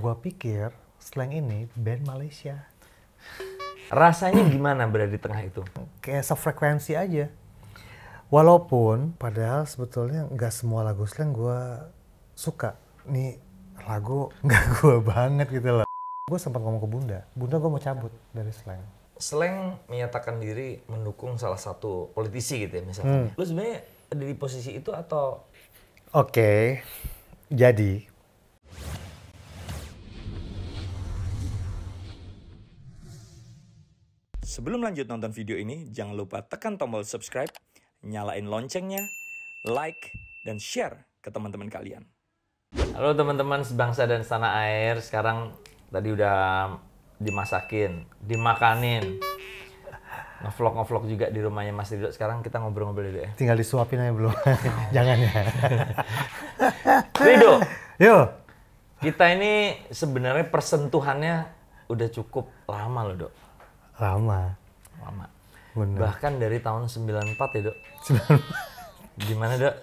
Gua pikir slang ini band Malaysia. Rasanya gimana berada di tengah itu? Kayak sefrekuensi aja. Walaupun padahal sebetulnya nggak semua lagu slang gua suka. Nih lagu nggak gue banget gitu loh. Gue sempat ngomong ke Bunda, Bunda gue mau cabut dari slang. Slang menyatakan diri mendukung salah satu politisi gitu ya misalnya. Hmm. Lu sebenarnya ada di posisi itu atau? Oke, okay. jadi Sebelum lanjut nonton video ini, jangan lupa tekan tombol subscribe, nyalain loncengnya, like, dan share ke teman-teman kalian. Halo teman-teman sebangsa dan setanah air, sekarang tadi udah dimasakin, dimakanin. Ngevlog ngevlog juga di rumahnya Mas Ridho. Sekarang kita ngobrol-ngobrol dulu ya. Tinggal disuapin aja belum. Jangan ya. Ridho. yuk Kita ini sebenarnya persentuhannya udah cukup lama loh, Dok. Lama. Lama. Bener. Bahkan dari tahun 94 ya, Dok. 94. Gimana, Dok?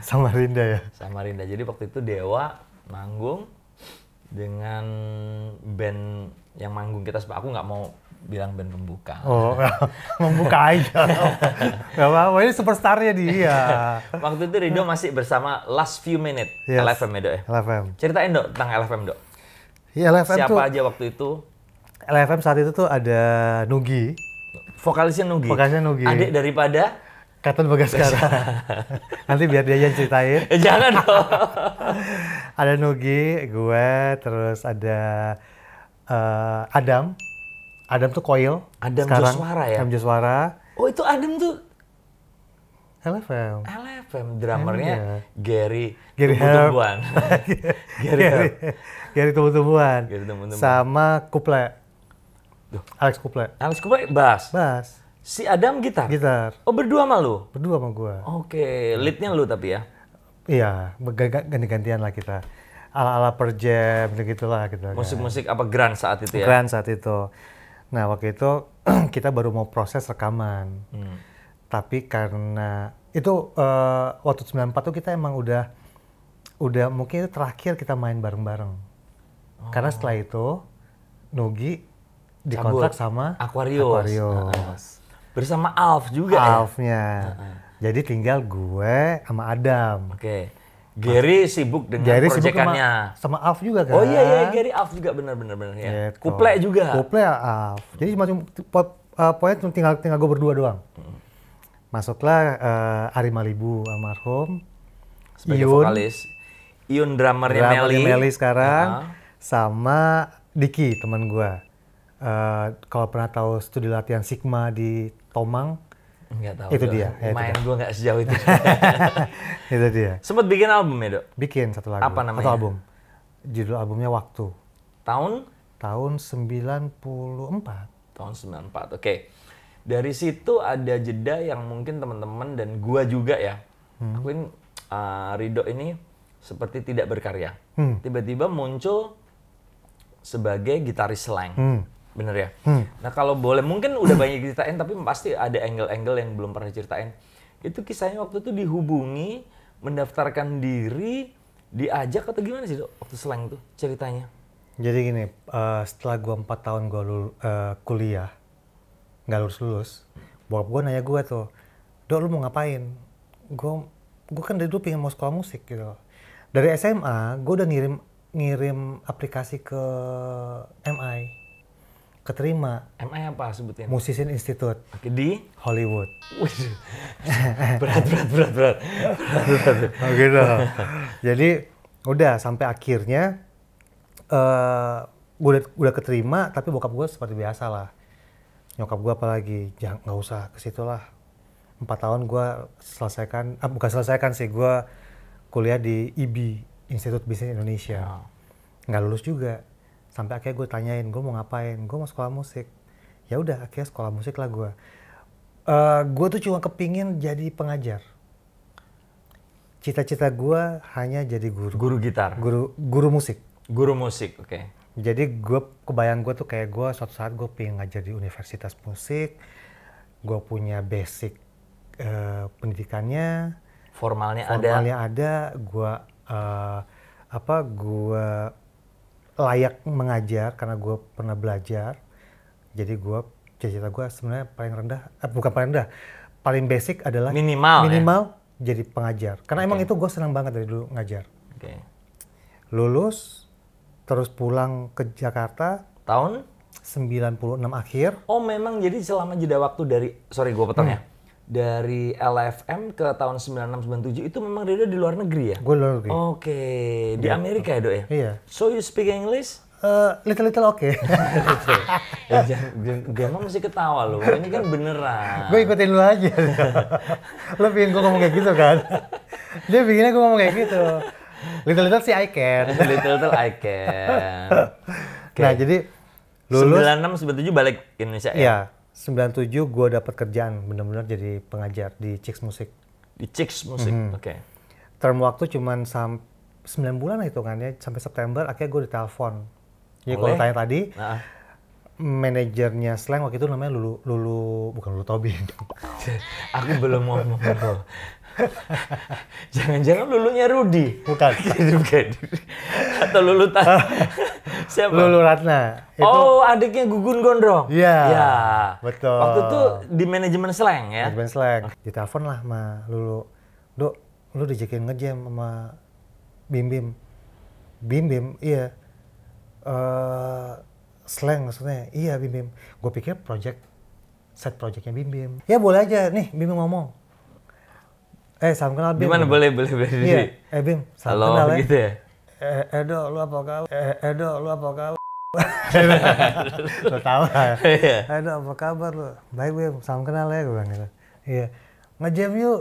Sama Rinda ya. Sama Rinda. Jadi waktu itu Dewa manggung dengan band yang manggung kita sebab aku nggak mau bilang band pembuka. Oh, membuka ya. aja. Gak apa-apa, ini superstarnya dia. Waktu itu Rido masih bersama Last Few Minute, yes. LFM ya dok ya? LFM. Ceritain dok tentang LFM dok. Ya, LFM Siapa tuh... aja waktu itu? LFM saat itu tuh ada Nugi. Vokalisnya Nugi. Vokalisnya Nugi. Adik daripada Katon Bagaskara. Nanti biar dia yang ceritain. Eh, jangan dong. ada Nugi, gue, terus ada uh, Adam. Adam tuh Koil. Adam sekarang. Joswara ya? Adam Joswara. Oh itu Adam tuh LFM. LFM drummernya ya. Gary Gary Tumbuh-tumbuhan. Gary Gary tumbuh-tumbuhan. Sama Kuple. Duh. Alex Kuple. Alex Kuple bass. Bass. Si Adam gitar. Gitar. Oh berdua sama lu? Berdua sama gua. Oke, okay. leadnya lu tapi ya? Iya, ganti-gantian lah kita. Ala-ala per jam gitu-gitulah gitu. lah. Kan. gitu musik musik apa grand saat itu ya? Grand saat itu. Nah, waktu itu kita baru mau proses rekaman. Hmm. Tapi karena itu uh, waktu 94 tuh kita emang udah udah mungkin itu terakhir kita main bareng-bareng. Oh. Karena setelah itu Nugi dikontrak sama Aquarius. Aquarius. Nah, bersama Alf juga alf ya? Alfnya. Jadi tinggal gue sama Adam. Oke. Okay. Gary sibuk dengan Gary proyekannya. Sibuk sama, sama Alf juga kan? Oh iya iya kan? Gary Alf juga benar-benar benar ya. Gitu. Kuple juga. Kuple Alf. Jadi cuma cuma uh, pokoknya cuma tinggal tinggal gue berdua doang. Hmm. Masuklah uh, Ari Malibu almarhum sebagai Iyun, vokalis. Iun drummernya Meli. Meli sekarang uh -huh. sama Diki teman gue uh, kalau pernah tahu studi latihan Sigma di Tomang, tahu. Itu dia. Ya, main gue nggak sejauh itu. itu dia. Sempat bikin album ya, Dok? Bikin satu lagu. Apa namanya? Satu album. Judul albumnya Waktu. Tahun? Tahun 94. Tahun 94, oke. Okay. Dari situ ada jeda yang mungkin teman-teman dan gua juga ya. Hmm. Aku ini, uh, eh, Rido ini seperti tidak berkarya. Hmm. Tiba-tiba hmm. muncul sebagai gitaris slang. Hmm Bener ya. Hmm. Nah kalau boleh mungkin udah banyak ceritain tapi pasti ada angle-angle yang belum pernah ceritain. Itu kisahnya waktu itu dihubungi, mendaftarkan diri, diajak atau gimana sih waktu selang itu ceritanya? Jadi gini, uh, setelah gua empat tahun gua lul, uh, kuliah, nggak lulus lulus, bokap gua nanya gua tuh, dok lu mau ngapain? Gua, gua kan dari dulu pengen mau sekolah musik gitu. Dari SMA, gua udah ngirim ngirim aplikasi ke MI keterima. MI apa sebutnya? Musician Institute. Oke, di Hollywood. berat berat berat berat. berat, berat. okay, Jadi udah sampai akhirnya uh, eh, gue udah, udah keterima tapi bokap gue seperti biasa lah. Nyokap gue apalagi jangan nggak usah ke situ lah. Empat tahun gue selesaikan, ah, bukan selesaikan sih gue kuliah di IB Institut Bisnis Indonesia. Nggak lulus juga sampai akhirnya gue tanyain gue mau ngapain gue mau sekolah musik ya udah akhirnya sekolah musik lah gue uh, gue tuh cuma kepingin jadi pengajar cita-cita gue hanya jadi guru guru gitar guru guru musik guru musik oke okay. jadi gue kebayang gue tuh kayak gue suatu saat gue pengen ngajar di universitas musik gue punya basic uh, pendidikannya formalnya, formalnya ada formalnya ada gue uh, apa gue layak mengajar karena gue pernah belajar jadi gue cita-cita gue sebenarnya paling rendah eh, bukan paling rendah paling basic adalah minimal ya? minimal ya? jadi pengajar karena okay. emang itu gue senang banget dari dulu ngajar okay. lulus terus pulang ke Jakarta tahun 96 akhir oh memang jadi selama jeda waktu dari sorry gue potong hmm. ya dari LFM ke tahun 9697 itu memang Rido di luar negeri ya? Gue luar negeri. Oke, okay. di iya. Amerika ya, Dok ya? Iya. So you speak English? Uh, eh, little little oke. Okay. ya, dia mesti ketawa loh. Ini kan beneran. Gue ikutin lu aja. Lo pengen gue ngomong kayak gitu kan? Dia bikinnya gue ngomong kayak gitu. Little little sih I can. little little I can. Okay. Nah jadi lulus. 9697 balik Indonesia ya? Iya 97 gue dapat kerjaan bener-bener jadi pengajar di Chicks Music. Di Chicks Music, mm -hmm. oke. Okay. Term waktu cuman 9 bulan hitungannya sampai September akhirnya gue ditelepon. Jadi kalau tanya tadi, nah. manajernya Slang waktu itu namanya Lulu Lulu bukan Lulu Tobin. Aku belum mau ngomong. Jangan-jangan lulunya Rudi. Bukan. Bukan. Iya Atau Lulu Tan. Ah. Siapa? Lulu Ratna. Itu... Oh, adiknya Gugun Gondrong. Iya. Iya. Betul. Waktu itu di manajemen slang ya. Manajemen slang. Ditelepon lah sama Lulu. Dok, lu dijakin ngejam sama Bim Bim. Bim Bim, iya. Uh, eh, slang maksudnya. Iya, Bim Bim. Gue pikir project set projectnya Bim Bim. Ya boleh aja nih Bim Bim ngomong eh salam kenal Bim. Gimana boleh boleh boleh. Iya. Eh Bim, salam Halo, kenal eh. gitu ya. Eh, eh Edo, lu apa kau? Eh Edo, lu apa kau? lo tahu lah. Iya. Edo, apa kabar lu? Baik Bim, salam kenal ya eh, gue bilang gitu. Iya. Ngejam yuk.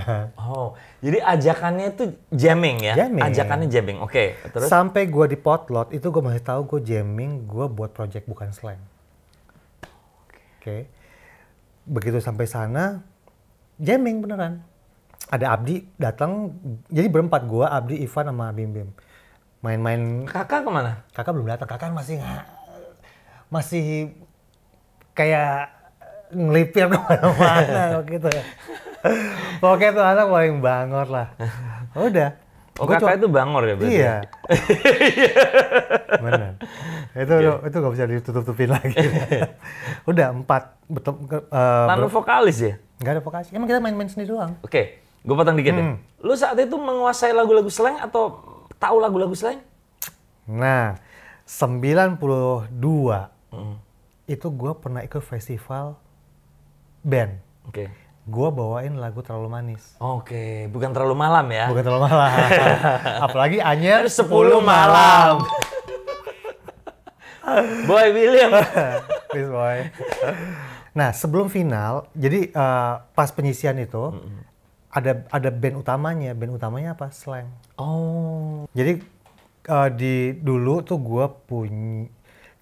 oh, jadi ajakannya itu jamming ya? Jamming. Ajakannya jamming, oke. Okay, terus? Sampai gue di potlot, itu gue masih tahu gue jamming, gue buat project bukan slang. Oke. okay. Begitu sampai sana, jamming beneran ada Abdi datang jadi berempat gua Abdi Ivan sama Bim Bim main-main kakak kemana kakak belum datang kakak masih nggak masih kayak ngelipir kemana-mana gitu pokoknya tuh anak paling bangor lah udah Oh kakak itu bangor ya berarti? Iya. Ya? Benar. Itu yeah. itu gak bisa ditutup-tutupin lagi. Udah empat betul. Uh, eh, Tanpa vokalis ya? Gak ada vokalis. Emang kita main-main sendiri doang. Oke. Okay. Gue potong dikit ya. hmm. ya. Lu saat itu menguasai lagu-lagu slang atau tahu lagu-lagu slang? Nah, 92 hmm. itu gue pernah ikut festival band. Oke. Okay. Gue bawain lagu terlalu manis. Oke, okay. bukan terlalu malam ya? Bukan terlalu malam. Apalagi Anyer 10 malam. malam. boy William. Please boy. Nah sebelum final, jadi uh, pas penyisian itu, mm -hmm ada ada band utamanya band utamanya apa slang oh jadi uh, di dulu tuh gue punya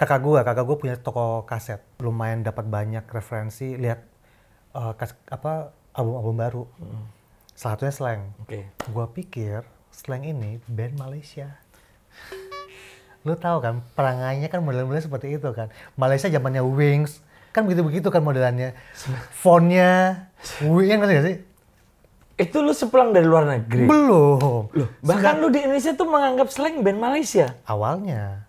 kakak gue kakak gue punya toko kaset lumayan dapat banyak referensi lihat uh, kas, apa album-album baru mm. salah satunya slang okay. gue pikir slang ini band Malaysia lu tahu kan perangannya kan model model seperti itu kan Malaysia zamannya Wings kan begitu begitu kan modelannya fontnya Wings kan sih itu lu sepulang dari luar negeri? Belum. Loh, bahkan Sekarang, lu di Indonesia tuh menganggap slang band Malaysia? Awalnya.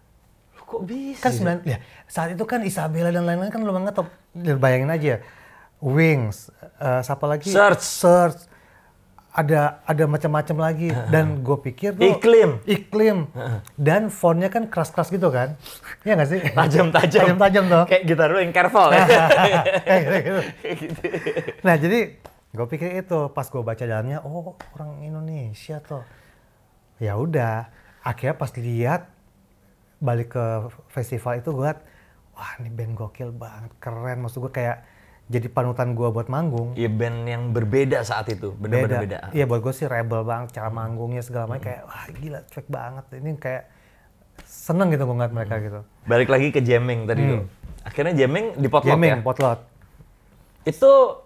Loh, kok bisa? Kan ya, ya saat itu kan Isabella dan lain-lain kan lu mengetop. Ya, bayangin aja. Ya. Wings, uh, siapa lagi? Search. Search. Ada ada macam-macam lagi dan gue pikir tuh iklim iklim dan fontnya kan keras-keras gitu kan ya nggak sih tajam-tajam tajam-tajam tuh kayak gitar lu yang careful ya nah jadi Gue pikir itu pas gue baca dalamnya, oh orang Indonesia tuh. Ya udah, akhirnya pas lihat balik ke festival itu gue wah ini band gokil banget, keren. Maksud gue kayak jadi panutan gue buat manggung. Iya band yang berbeda saat itu, benar-benar beda. Iya buat gue sih rebel banget, cara hmm. manggungnya segala macam -hmm. kayak wah gila, cuek banget. Ini kayak seneng gitu gue ngeliat hmm. mereka -hmm. gitu. Balik lagi ke jamming tadi hmm. tuh. Akhirnya jamming di potlot ya? Jamming, potlot. Itu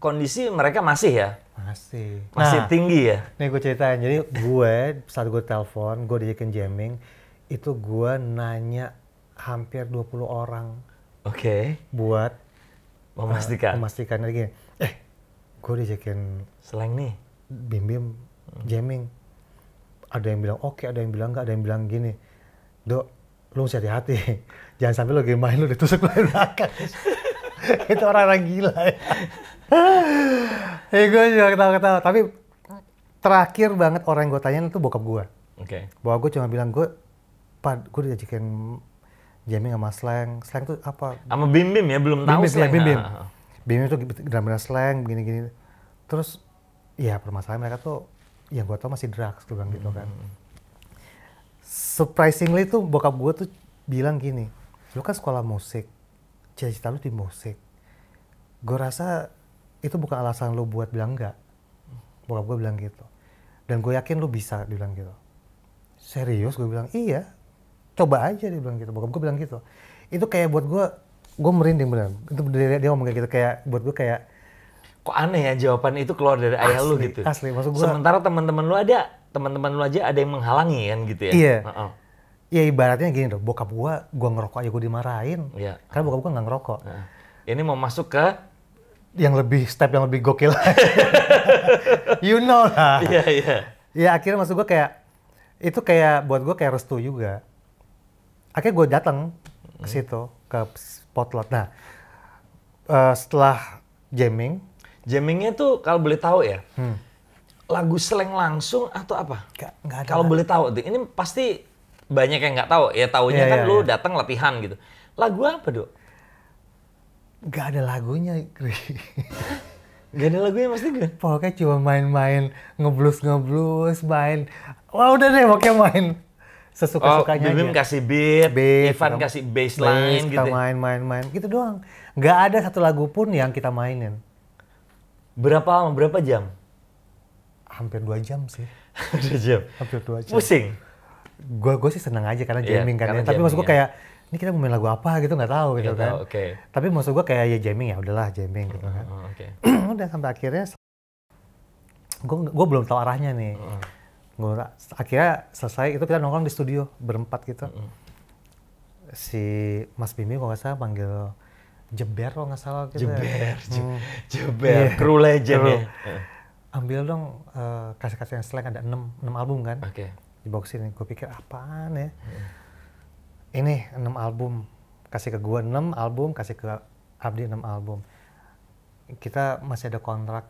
kondisi mereka masih ya? Masih. Masih nah, tinggi ya? Nih gue ceritain. Jadi gue saat gue telepon, gue diajakin jamming, itu gue nanya hampir 20 orang. Oke. Okay. Buat eh, memastikan. Uh, memastikan lagi. Eh, gue diajakin seleng nih. Bim-bim hmm. jamming. Ada yang bilang oke, okay, ada yang bilang enggak, ada yang bilang gini. Dok, lu mesti hati-hati. Jangan sampai lu main lu ditusuk lu belakang. itu orang-orang gila ya. Hei ya, gue juga ketawa-ketawa. Tapi terakhir banget orang yang gue tanyain itu bokap gue. Oke. Okay. Bahwa gue cuma bilang, gue pad, gue diajakin jamming sama slang. Slang tuh apa? Sama bim-bim ya, belum tahu bim -bim, Bim-bim. Bim itu drama slang, begini-gini. Terus, ya permasalahan mereka tuh yang gue tau masih drugs, tuh kan gitu kan. Hmm. Surprisingly tuh bokap gue tuh bilang gini, lu kan sekolah musik, cita-cita lu di musik. Gue rasa itu bukan alasan lu buat bilang enggak bokap gue bilang gitu dan gue yakin lu bisa bilang gitu serius gue bilang iya coba aja dia bilang gitu bokap gue bilang gitu itu kayak buat gue gue merinding bener itu dia, dia ngomong kayak gitu kayak buat gue kayak kok aneh ya jawaban itu keluar dari asli, ayah lu gitu asli maksud gue sementara teman-teman lu ada teman-teman lu aja ada yang menghalangi kan gitu ya iya uh -uh. Ya ibaratnya gini dong, bokap gua, gua ngerokok aja gua dimarahin. Iya. Karena bokap gua nggak ngerokok. Nah, ini mau masuk ke yang lebih step yang lebih gokil. you know lah. Iya, yeah, iya. Ya akhirnya maksud gue kayak itu kayak buat gue kayak restu juga. Akhirnya gue datang ke hmm. situ ke potlot. Nah, uh, setelah jamming, jammingnya tuh kalau boleh tahu ya. Hmm. Lagu seleng langsung atau apa? Kalau boleh tahu, ini pasti banyak yang nggak tahu. Ya tahunya yeah, kan yeah, lu yeah. datang latihan gitu. Lagu apa, Dok? gak ada lagunya kri. Gak ada lagunya pasti gak? Pokoknya cuma main-main, ngeblus-ngeblus, main. Wah udah deh pokoknya main. Sesuka-sukanya oh, aja. kasih beat, beat Ivan kasih bassline bass, gitu. Kita ya. main-main-main, gitu doang. Gak ada satu lagu pun yang kita mainin. Berapa lama, berapa jam? Hampir dua jam sih. dua jam? Hampir dua jam. Pusing? Gue gua sih seneng aja karena iya, jamming yeah, kan ya. Tapi maksud gue ya. kayak, ini kita mau main lagu apa gitu nggak tahu gitu kan. Oke. Tapi maksud gue kayak ya jamming ya udahlah jamming gitu kan. Uh-huh, uh-huh, oke. okay. Udah sampai akhirnya gue gue belum tahu arahnya nih. Uh-huh. Gue akhirnya selesai itu kita nongkrong di studio berempat gitu. Si Mas Bimi kalau nggak salah panggil Jeber kalau nggak salah gitu ya. Jeber, ya. hmm. Iya. Jeber, kru legend ya. Ambil dong uh, kasih-kasih yang slang ada 6, 6 album kan. Oke. Okay. Di box ini gue pikir apaan ya ini 6 album kasih ke gue 6 album kasih ke Abdi 6 album kita masih ada kontrak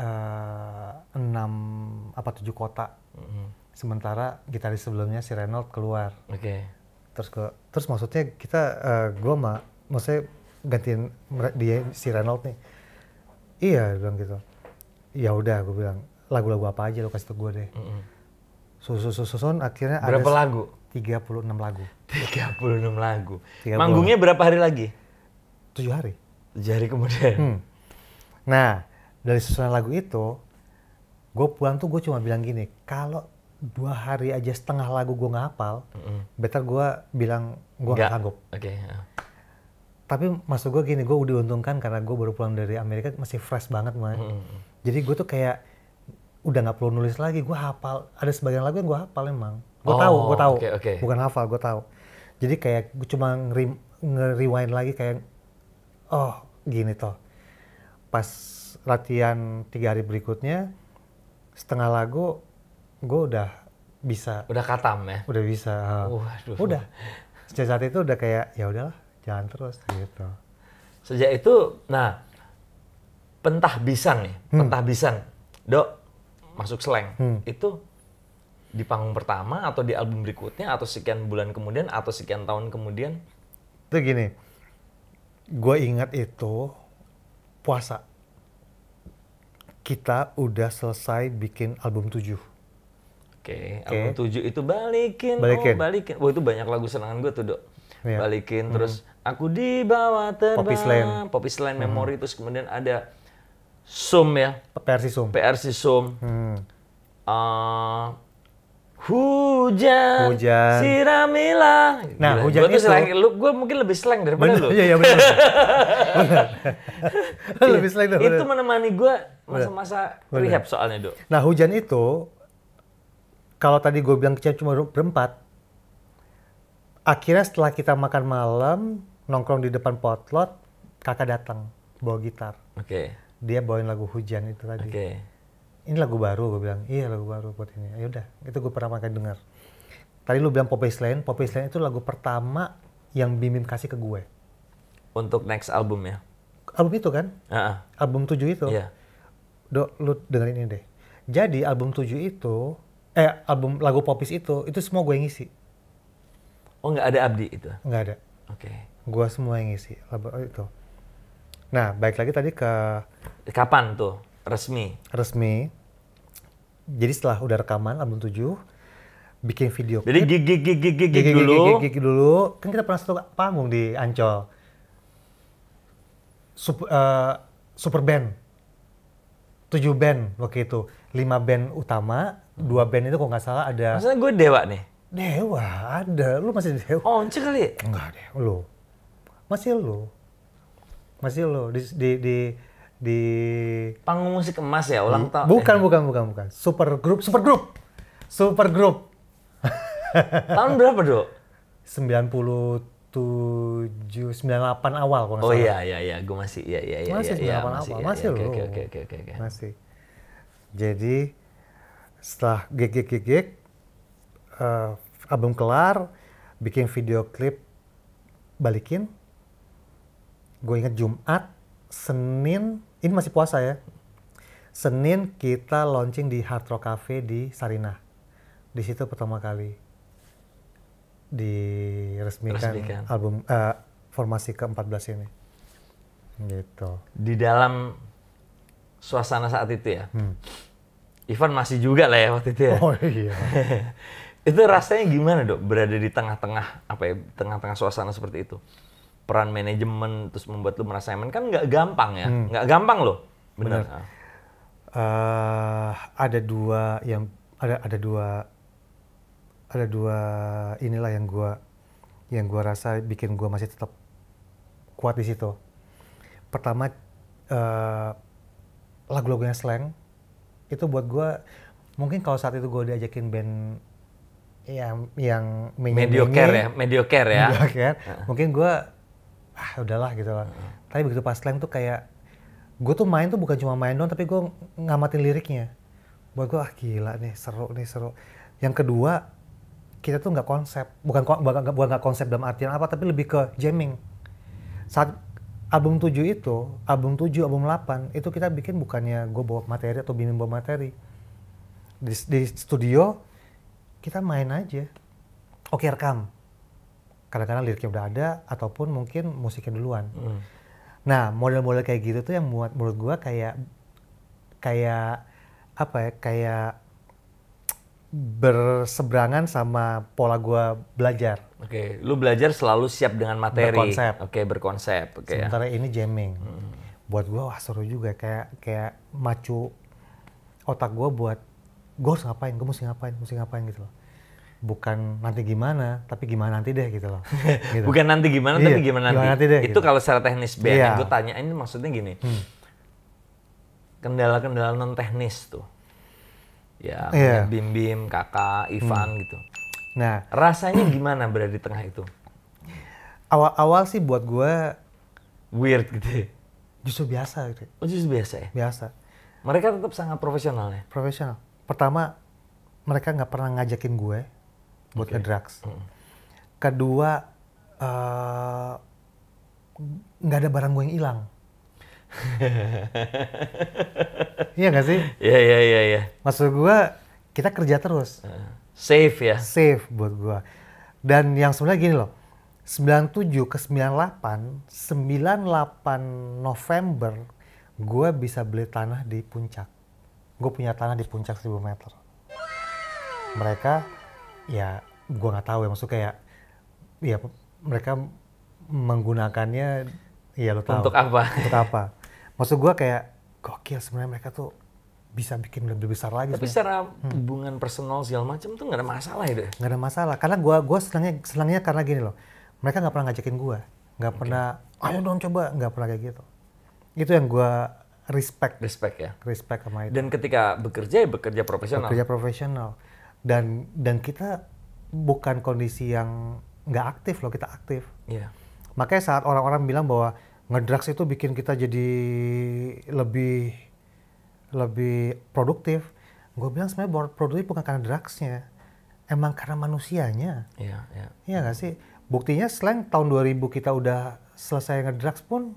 uh, apa tujuh kota mm -hmm. sementara gitaris sebelumnya si Reynold keluar oke okay. terus ke terus maksudnya kita uh, eh, gue ma maksudnya gantiin dia si Reynold nih iya bilang gitu ya udah gue bilang lagu-lagu apa aja lo kasih ke gue deh mm -hmm. susun susun akhirnya berapa ada lagu 36 lagu. 36 lagu. 30. Manggungnya berapa hari lagi? 7 hari. 7 hari kemudian. Hmm. Nah, dari susunan lagu itu, gue pulang tuh gue cuma bilang gini, kalau dua hari aja setengah lagu gue nggak hafal, mm -hmm. better gue bilang gue nggak sanggup. Oke. Okay. Ya. Tapi maksud gue gini, gue udah untungkan karena gue baru pulang dari Amerika masih fresh banget man. Mm -hmm. Jadi gue tuh kayak udah nggak perlu nulis lagi, gue hafal. Ada sebagian lagu yang gue hafal emang. Gue oh, tahu, gue tahu. Okay, okay. Bukan hafal, gue tahu. Jadi kayak gue cuma nge-rewind lagi kayak oh gini toh. Pas latihan tiga hari berikutnya setengah lagu gue udah bisa. Udah katam ya? Udah bisa. Waduh. Udah. Sejak saat itu udah kayak ya udahlah jalan terus gitu. Sejak itu, nah pentah bisang nih, hmm. pentah bisang, dok masuk slang hmm. itu di panggung pertama atau di album berikutnya atau sekian bulan kemudian atau sekian tahun kemudian? Itu gini, gue ingat itu puasa. Kita udah selesai bikin album tujuh Oke, okay, okay. album tujuh itu balikin, oh, balikin. oh balikin. Wah itu banyak lagu senangan gue tuh dok. Yeah. Balikin, hmm. terus aku dibawa terbang. Poppy Slam. Poppy Slam hmm. Memory, terus kemudian ada Sum ya. PRC Sum. PRC Sum. Hmm. Uh, Hujan, hujan. siramilah. Nah, Gila, hujan gua itu. Slang, lu, gue mungkin lebih slang daripada bener, lu. Iya, iya benar. lebih slang daripada. Itu menemani gue masa-masa rehab soalnya, Dok. Nah, hujan itu, kalau tadi gue bilang kecil cuma berempat, akhirnya setelah kita makan malam, nongkrong di depan potlot, kakak datang bawa gitar. Oke. Okay. Dia bawain lagu hujan itu tadi. Oke. Okay ini lagu baru gue bilang iya lagu baru buat ini ya udah itu gue pernah kali dengar tadi lu bilang Poppy's Lane Poppy's Lane itu lagu pertama yang Bim Bim kasih ke gue untuk next album ya album itu kan uh-uh. album tujuh itu yeah. Do, lu dengerin ini deh jadi album tujuh itu eh album lagu Popis itu itu semua gue yang ngisi oh nggak ada Abdi itu nggak ada oke okay. gue semua yang ngisi lagu eh, itu nah baik lagi tadi ke kapan tuh resmi resmi jadi setelah udah rekaman album tujuh, bikin video Jadi gig gig gig gig gig, gig dulu. Gig, gig, dulu. Kan kita pernah satu panggung di Ancol. Eh, super, band. tujuh band waktu itu. lima band utama, dua band itu kalau nggak salah ada Maksudnya gue dewa nih. Dewa, ada. Lu masih dewa. Oh, Once kali. Enggak ya? deh, lu. Masih lu. Masih lu di di, di di panggung musik emas ya ulang tahun. Bukan, eh. bukan, bukan, bukan. Super grup, super grup. Super grup. Tahun berapa, Dok? 97 98 awal kalau Oh iya iya iya, gue masih iya iya iya. Masih ya, 98 masih, awal, iya, masih ya, Oke oke oke oke. Masih. Jadi setelah gig gig gig, gig uh, album kelar, bikin video klip balikin. Gue inget Jumat, Senin, ini masih puasa ya. Senin kita launching di Hard Rock Cafe di Sarinah. Di situ pertama kali diresmikan Resmikan. album uh, formasi ke-14 ini. Gitu. Di dalam suasana saat itu ya. Hmm. Ivan masih juga lah ya waktu itu ya. Oh iya. itu rasanya gimana dok berada di tengah-tengah apa ya tengah-tengah suasana seperti itu? peran manajemen terus membuat lu merasa aman kan nggak gampang ya hmm. nggak hmm. gampang loh benar uh, eh, ada dua yang ada ada dua ada dua inilah yang gua yang gua rasa bikin gua masih tetap kuat di situ pertama eh, lagu-lagunya slang itu buat gua mungkin kalau saat itu gua diajakin band yang yang mediocre ya mediocre ya mungkin gua ah udahlah gitu lah. Hmm. Tapi begitu pas slang tuh kayak gue tuh main tuh bukan cuma main doang tapi gue ngamatin liriknya. Buat gue ah gila nih seru nih seru. Yang kedua kita tuh nggak konsep bukan bukan nggak konsep dalam artian apa tapi lebih ke jamming. Saat album 7 itu, album 7, album 8 itu kita bikin bukannya gue bawa materi atau bimbing bawa materi. Di, di studio kita main aja. Oke rekam, kadang-kadang liriknya udah ada ataupun mungkin musiknya duluan. Mm. Nah, model-model kayak gitu tuh yang buat menurut gue kayak kayak apa ya? Kayak berseberangan sama pola gue belajar. Oke, okay. lu belajar selalu siap dengan materi. Berkonsep. okay, berkonsep. Okay, ya. Sementara ya. ini jamming. Mm. Buat gue wah seru juga kayak kayak macu otak gue buat gue harus ngapain, gue mesti ngapain, mesti ngapain gitu loh bukan nanti gimana, tapi gimana nanti deh gitu loh. Gitu. bukan nanti gimana, tapi iya, gimana nanti. nanti deh, itu gitu. kalau secara teknis BNN iya. gue tanya ini maksudnya gini. kendala hmm. Kendala-kendala non teknis tuh, ya iya. bim-bim, kakak, Ivan hmm. gitu. Nah, rasanya gimana berada di tengah itu? Awal-awal sih buat gue weird gitu. Ya? Justru biasa gitu. Oh, justru biasa ya? Biasa. Mereka tetap sangat profesional ya? Profesional. Pertama, mereka nggak pernah ngajakin gue buat okay. ngedrugs. Mm. Kedua eh, nggak uh, ada barang gue yang hilang. iya gak sih? Iya iya iya. yeah. Maksud gue kita kerja terus. Uh, safe ya. Safe buat gue. Dan yang sebenarnya gini loh. 97 ke 98, 98 November gue bisa beli tanah di puncak. Gue punya tanah di puncak 1000 meter. Mereka ya gue nggak tahu ya maksudnya kayak ya mereka menggunakannya ya lo tahu untuk apa untuk apa maksud gue kayak gokil sebenarnya mereka tuh bisa bikin lebih besar lagi. Tapi sebenernya. secara hmm. hubungan personal segala macam tuh nggak ada masalah ya deh. Nggak ada masalah karena gue gue senangnya senangnya karena gini loh, mereka nggak pernah ngajakin gue, nggak okay. pernah ayo dong coba nggak pernah kayak gitu. Itu yang gue respect. Respect ya. Respect sama itu. Dan ketika bekerja ya bekerja profesional. Bekerja profesional dan dan kita bukan kondisi yang nggak aktif loh kita aktif yeah. makanya saat orang-orang bilang bahwa ngedrugs itu bikin kita jadi lebih lebih produktif gue bilang sebenarnya produktif bukan karena drugsnya emang karena manusianya iya yeah, iya yeah. iya gak sih buktinya selain tahun 2000 kita udah selesai ngedrugs pun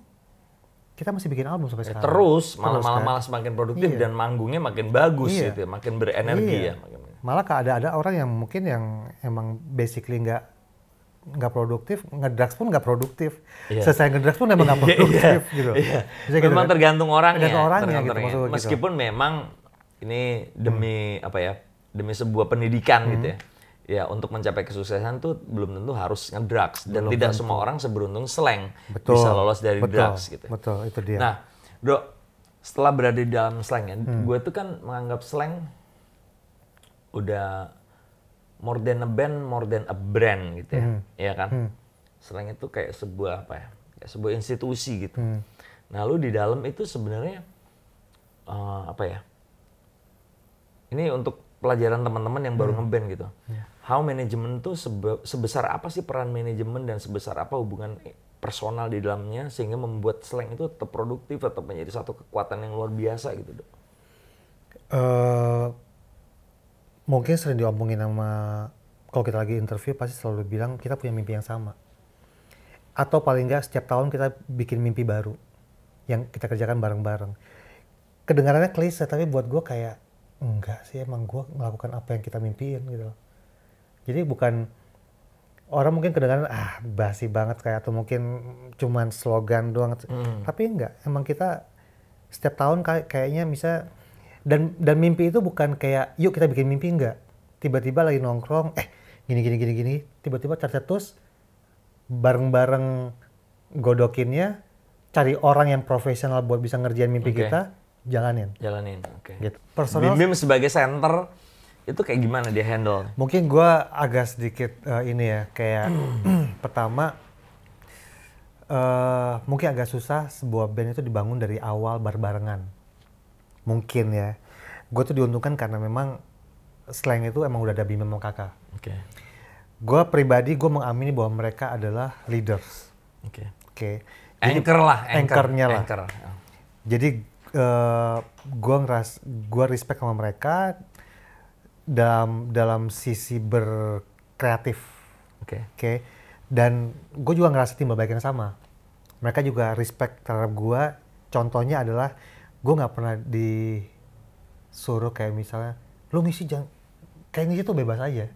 kita masih bikin album sampai ya, sekarang. terus, malah-malah kan? malah semakin produktif iya. dan manggungnya makin bagus iya. gitu, ya, makin berenergi iya. ya. Makin malah ada ada orang yang mungkin yang emang basically nggak nggak produktif ngedrugs pun nggak produktif yeah. selesai ngedrugs pun emang nggak iya, iya. produktif yeah. gitu yeah. Gitu memang gitu, tergantung orangnya tergantung orangnya gitu tergantung gitu, orangnya. meskipun gitu. memang ini demi hmm. apa ya demi sebuah pendidikan gitu hmm. gitu ya ya untuk mencapai kesuksesan tuh belum tentu harus ngedrugs dan belum tidak tentu. semua orang seberuntung seleng betul, bisa lolos dari betul, drugs gitu. Betul, itu dia. Nah, Dok, setelah berada di dalam slang ya, hmm. gue tuh kan menganggap seleng udah more than a band, more than a brand gitu ya, hmm. ya kan? Hmm. Selain itu kayak sebuah apa ya? Kayak sebuah institusi gitu. Hmm. Nah, lu di dalam itu sebenarnya uh, apa ya? Ini untuk pelajaran teman-teman yang baru hmm. ngeband gitu. Yeah. How manajemen tuh sebe sebesar apa sih peran manajemen dan sebesar apa hubungan personal di dalamnya sehingga membuat slang itu tetap produktif atau menjadi satu kekuatan yang luar biasa gitu, dok. Uh mungkin sering diomongin sama kalau kita lagi interview pasti selalu bilang kita punya mimpi yang sama atau paling nggak setiap tahun kita bikin mimpi baru yang kita kerjakan bareng-bareng kedengarannya klise tapi buat gue kayak enggak sih emang gue melakukan apa yang kita mimpiin gitu jadi bukan orang mungkin kedengaran ah basi banget kayak atau mungkin cuman slogan doang hmm. tapi enggak emang kita setiap tahun kayaknya bisa dan dan mimpi itu bukan kayak yuk kita bikin mimpi enggak tiba-tiba lagi nongkrong eh gini gini gini gini tiba-tiba tercetus bareng-bareng godokinnya cari orang yang profesional buat bisa ngerjain mimpi okay. kita jalanin jalanin oke okay. gitu. personal Bim, Bim sebagai center itu kayak gimana dia handle mungkin gue agak sedikit uh, ini ya kayak pertama uh, mungkin agak susah sebuah band itu dibangun dari awal bareng-barengan mungkin ya gue tuh diuntungkan karena memang selain itu emang udah ada Bima sama Kakak. Oke. Okay. Gue pribadi gue mengamini bahwa mereka adalah leaders. Oke. Okay. Oke. Okay. anchor lah. Anchor. Anchornya lah. Anchor. Oh. Jadi uh, eh, gue ngeras gue respect sama mereka dalam dalam sisi berkreatif. Oke. Okay. Oke. Okay. Dan gue juga ngerasa timbal baik sama. Mereka juga respect terhadap gue. Contohnya adalah gue nggak pernah disuruh kayak misalnya lu ngisi jangan kayak ngisi tuh bebas aja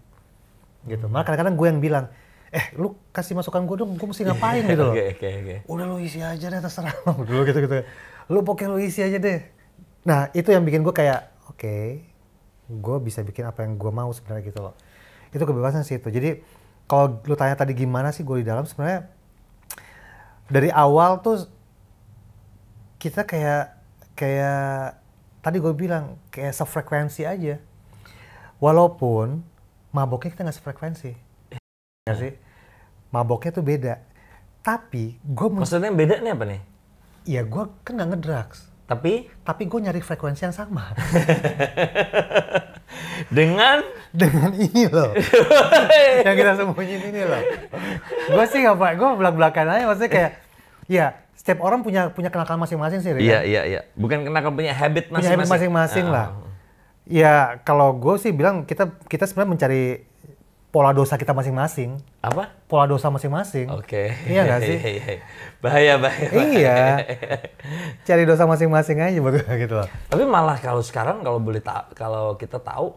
gitu hmm. malah kadang-kadang gue yang bilang eh lu kasih masukan gue dong gue mesti ngapain gitu loh okay, okay, okay. udah lu isi aja deh terserah dulu gitu gitu lu pokoknya lu isi aja deh nah itu yang bikin gue kayak oke okay, gue bisa bikin apa yang gue mau sebenarnya gitu loh itu kebebasan sih itu jadi kalau lu tanya tadi gimana sih gue di dalam sebenarnya dari awal tuh kita kayak kayak tadi gue bilang kayak sefrekuensi aja. Walaupun maboknya kita nggak sefrekuensi, iya. nggak sih? Maboknya tuh beda. Tapi gue maksudnya beda nih apa nih? Ya gue kan nggak ngedrugs. Tapi? Tapi gue nyari frekuensi yang sama. Dengan? Dengan ini loh. yang kita sembunyiin ini loh. gue sih nggak gue belak-belakan aja maksudnya kayak, ya setiap orang punya punya kenakalan masing-masing sih. Iya, ya. iya, iya. Bukan kenakalan punya habit masing-masing. Punya masing-masing ah. lah. Ya kalau gue sih bilang kita kita sebenarnya mencari pola dosa kita masing-masing. Apa? Pola dosa masing-masing. Oke. Okay. Iya nggak sih? bahaya, bahaya, bahaya. Iya. Cari dosa masing-masing aja buat gitu loh. Tapi malah kalau sekarang kalau boleh tahu kalau kita tahu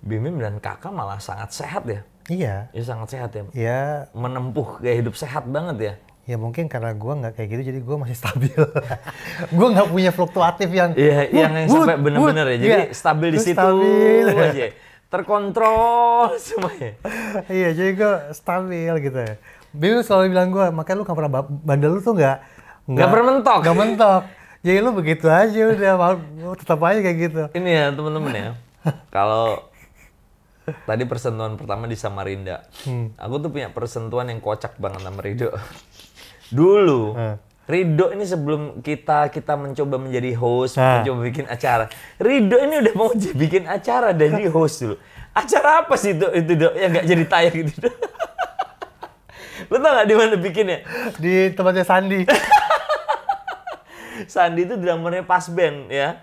Bimim dan Kakak malah sangat sehat ya. Iya. Iya sangat sehat ya. Iya. Menempuh gaya hidup sehat banget ya ya mungkin karena gue nggak kayak gitu jadi gue masih stabil gue nggak punya fluktuatif yang iya yeah, yang, yang sampai bener-bener ya jadi yeah. stabil di situ stabil. aja terkontrol semuanya iya jadi gue stabil gitu ya Bill selalu bilang gue makanya lu nggak pernah bandel lu tuh nggak nggak pernah mentok nggak mentok jadi lu begitu aja udah mau tetap aja kayak gitu ini ya temen-temen ya kalau tadi persentuhan pertama di Samarinda. Hmm. Aku tuh punya persentuhan yang kocak banget sama Rido dulu uh. Rido ini sebelum kita kita mencoba menjadi host, mencoba bikin acara. Rido ini udah mau bikin acara dan jadi host dulu. Acara apa sih itu itu dok yang nggak jadi tayang gitu? Dok. Lo tau gak di mana bikinnya? Di tempatnya Sandi. Sandi itu drummernya pas band ya.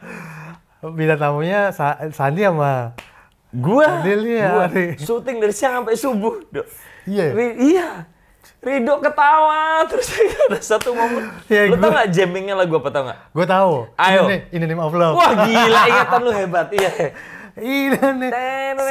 Bila tamunya Sa Sandi sama gua. gua ya. Gua. Syuting dari siang sampai subuh, Dok. Iya. Yeah. Iya Rido ketawa terus ada satu momen ya, lu gua... tau gak jammingnya lagu apa tau gak? gue tau ayo ini, ini name of love wah gila ingatan lu hebat iya ini. nih,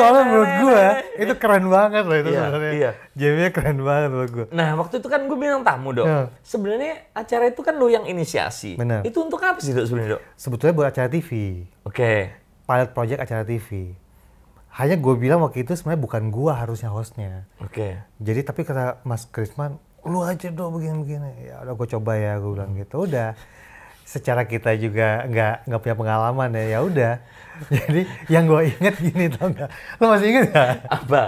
soalnya menurut gue ya, itu keren banget loh itu iya, sebenarnya. Iya. Jammingnya keren banget loh gue. Nah waktu itu kan gue bilang tamu dok. Ya. Sebenarnya acara itu kan lo yang inisiasi. Benar. Itu untuk apa sih dok sebenarnya dok? Sebetulnya buat acara TV. Oke. Okay. Pilot project acara TV hanya gue bilang waktu itu sebenarnya bukan gue harusnya hostnya oke okay. jadi tapi kata Mas Krisman lu aja dong begini-begini ya udah gue coba ya gue bilang hmm. gitu udah secara kita juga nggak nggak punya pengalaman ya ya udah jadi yang gue inget gini tau nggak lo masih inget nggak apa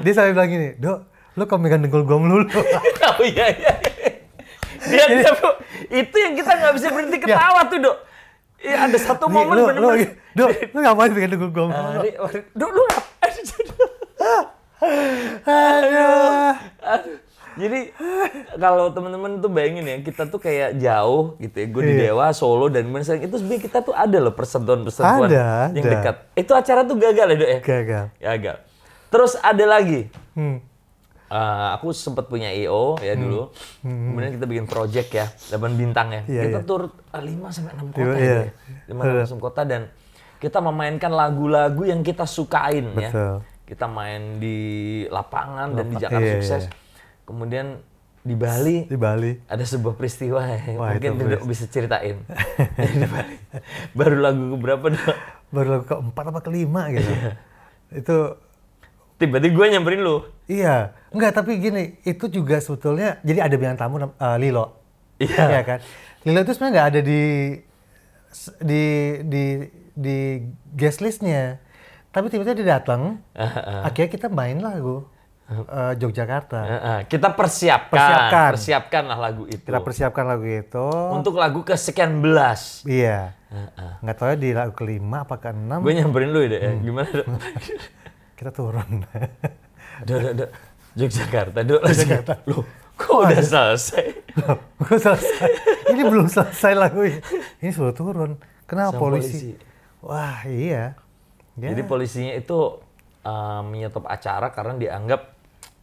dia sampai bilang gini dok lo kok megang dengkul gue melulu oh iya iya, iya. dia, dia itu yang kita nggak bisa berhenti ya. ketawa tuh dok Iya ada satu momen bener-bener. lu lu ngapain bikin gue gue? Duh, lu ngapain? Nah, Aduh. Aduh. Jadi kalau teman-teman tuh bayangin ya kita tuh kayak jauh gitu ya. Gue yeah. di iya. Dewa, Solo dan Menseng itu sebenarnya kita tuh ada loh persentuhan-persentuhan yang ada. dekat. Itu acara tuh gagal ya dok ya? Gagal. Gagal. Terus ada lagi. Hmm uh, aku sempat punya EO ya hmm. dulu. Hmm. Kemudian kita bikin project ya, 8 bintang ya. Yeah, kita yeah. tur 5 eh, sampai 6 iya, kota yeah. ya. 5 sampai 6 kota dan kita memainkan lagu-lagu yang kita sukain ya. Betul. ya. Kita main di lapangan Lapa dan di Jakarta yeah, iya, sukses. Yeah. Kemudian di Bali, di Bali ada sebuah peristiwa yang Wah, mungkin tidak bisa ceritain. di Bali. Baru lagu berapa? Baru lagu keempat apa kelima gitu. Iya. itu tiba-tiba gue nyamperin lu. Iya. Enggak, tapi gini, itu juga sebetulnya jadi ada bilang tamu uh, Lilo. Iya. Iya kan? Lilo itu sebenarnya nggak ada di di di di guest listnya. Tapi tiba-tiba dia datang, uh, ah, uh. Ah, ah. akhirnya kita main lagu uh, Yogyakarta. Uh, uh. Kita persiapkan, persiapkan, persiapkanlah lagu itu. Kita persiapkan lagu itu. Untuk lagu kesekian belas. Iya. Uh, uh. Nggak tahu ya di lagu kelima apa enam Gue nyamperin lu ide ya, ya. hmm. gimana? kita turun. Duh, duh, duh. Yogyakarta, duh. Yogyakarta. Loh, kok udah selesai? Loh, kok selesai? Ini belum selesai lagu ini. Ini sudah turun. Kenapa Sama polisi? polisi? Wah, iya. Ya. Jadi polisinya itu uh, menyetop acara karena dianggap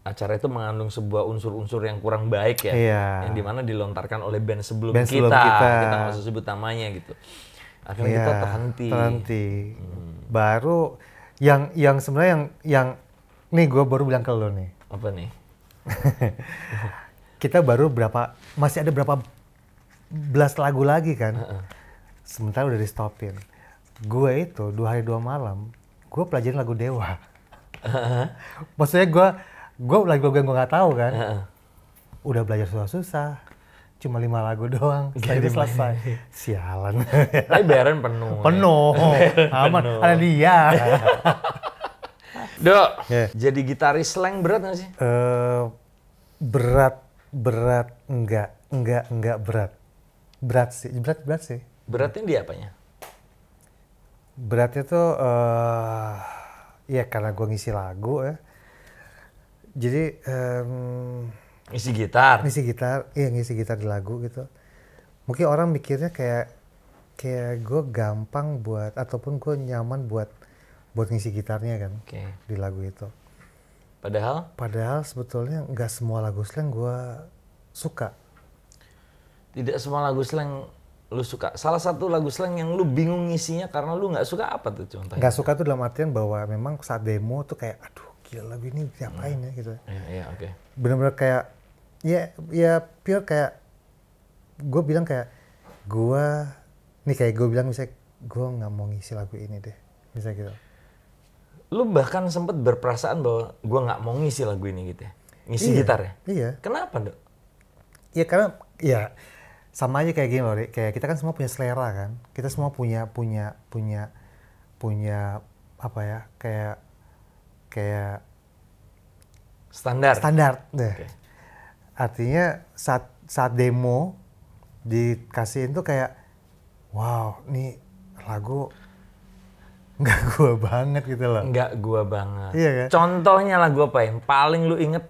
acara itu mengandung sebuah unsur-unsur yang kurang baik ya, iya. yang dimana dilontarkan oleh band sebelum band kita, kita. kita, gak usah sebut namanya gitu. Akhirnya iya, kita terhenti. Terhenti. Hmm. Baru yang yang sebenarnya yang yang nih gue baru bilang ke lo nih apa nih kita baru berapa masih ada berapa belas lagu lagi kan uh -uh. sementara udah di stopin gue itu dua hari dua malam gue pelajarin lagu dewa uh -uh. maksudnya gue gue lagu-lagu yang gue nggak tahu kan uh -uh. udah belajar susah-susah cuma lima lagu doang, jadi selesai. Sialan. Tapi beren penuh. Penuh. Ya. Aman. Penuh. Ada dia. Dok, yeah. jadi gitaris slang berat nggak sih? Uh, berat, berat, enggak, enggak, enggak berat. Berat sih, berat, berat sih. Beratnya di apanya? Beratnya tuh, uh, ya karena gue ngisi lagu ya. Jadi, um, Ngisi gitar. Ngisi gitar, iya ngisi gitar di lagu gitu. Mungkin orang mikirnya kayak kayak gue gampang buat ataupun gue nyaman buat buat ngisi gitarnya kan okay. di lagu itu. Padahal? Padahal sebetulnya nggak semua lagu slang gue suka. Tidak semua lagu slang lu suka. Salah satu lagu slang yang lu bingung ngisinya karena lu nggak suka apa tuh contohnya? Nggak suka tuh dalam artian bahwa memang saat demo tuh kayak aduh gila lagu ini diapain hmm. ya gitu. ya, yeah, oke. Okay. Bener-bener kayak ya ya pure kayak gue bilang kayak gue nih kayak gue bilang misalnya gue nggak mau ngisi lagu ini deh misalnya gitu lu bahkan sempet berperasaan bahwa gue nggak mau ngisi lagu ini gitu ya ngisi iya, gitar ya iya kenapa dok ya karena ya sama aja kayak gini loh kayak kita kan semua punya selera kan kita semua punya punya punya punya apa ya kayak kayak standar standar deh okay artinya saat saat demo dikasihin tuh kayak wow nih lagu nggak gua banget gitu loh nggak gua banget iya kan contohnya lagu apa yang paling lu inget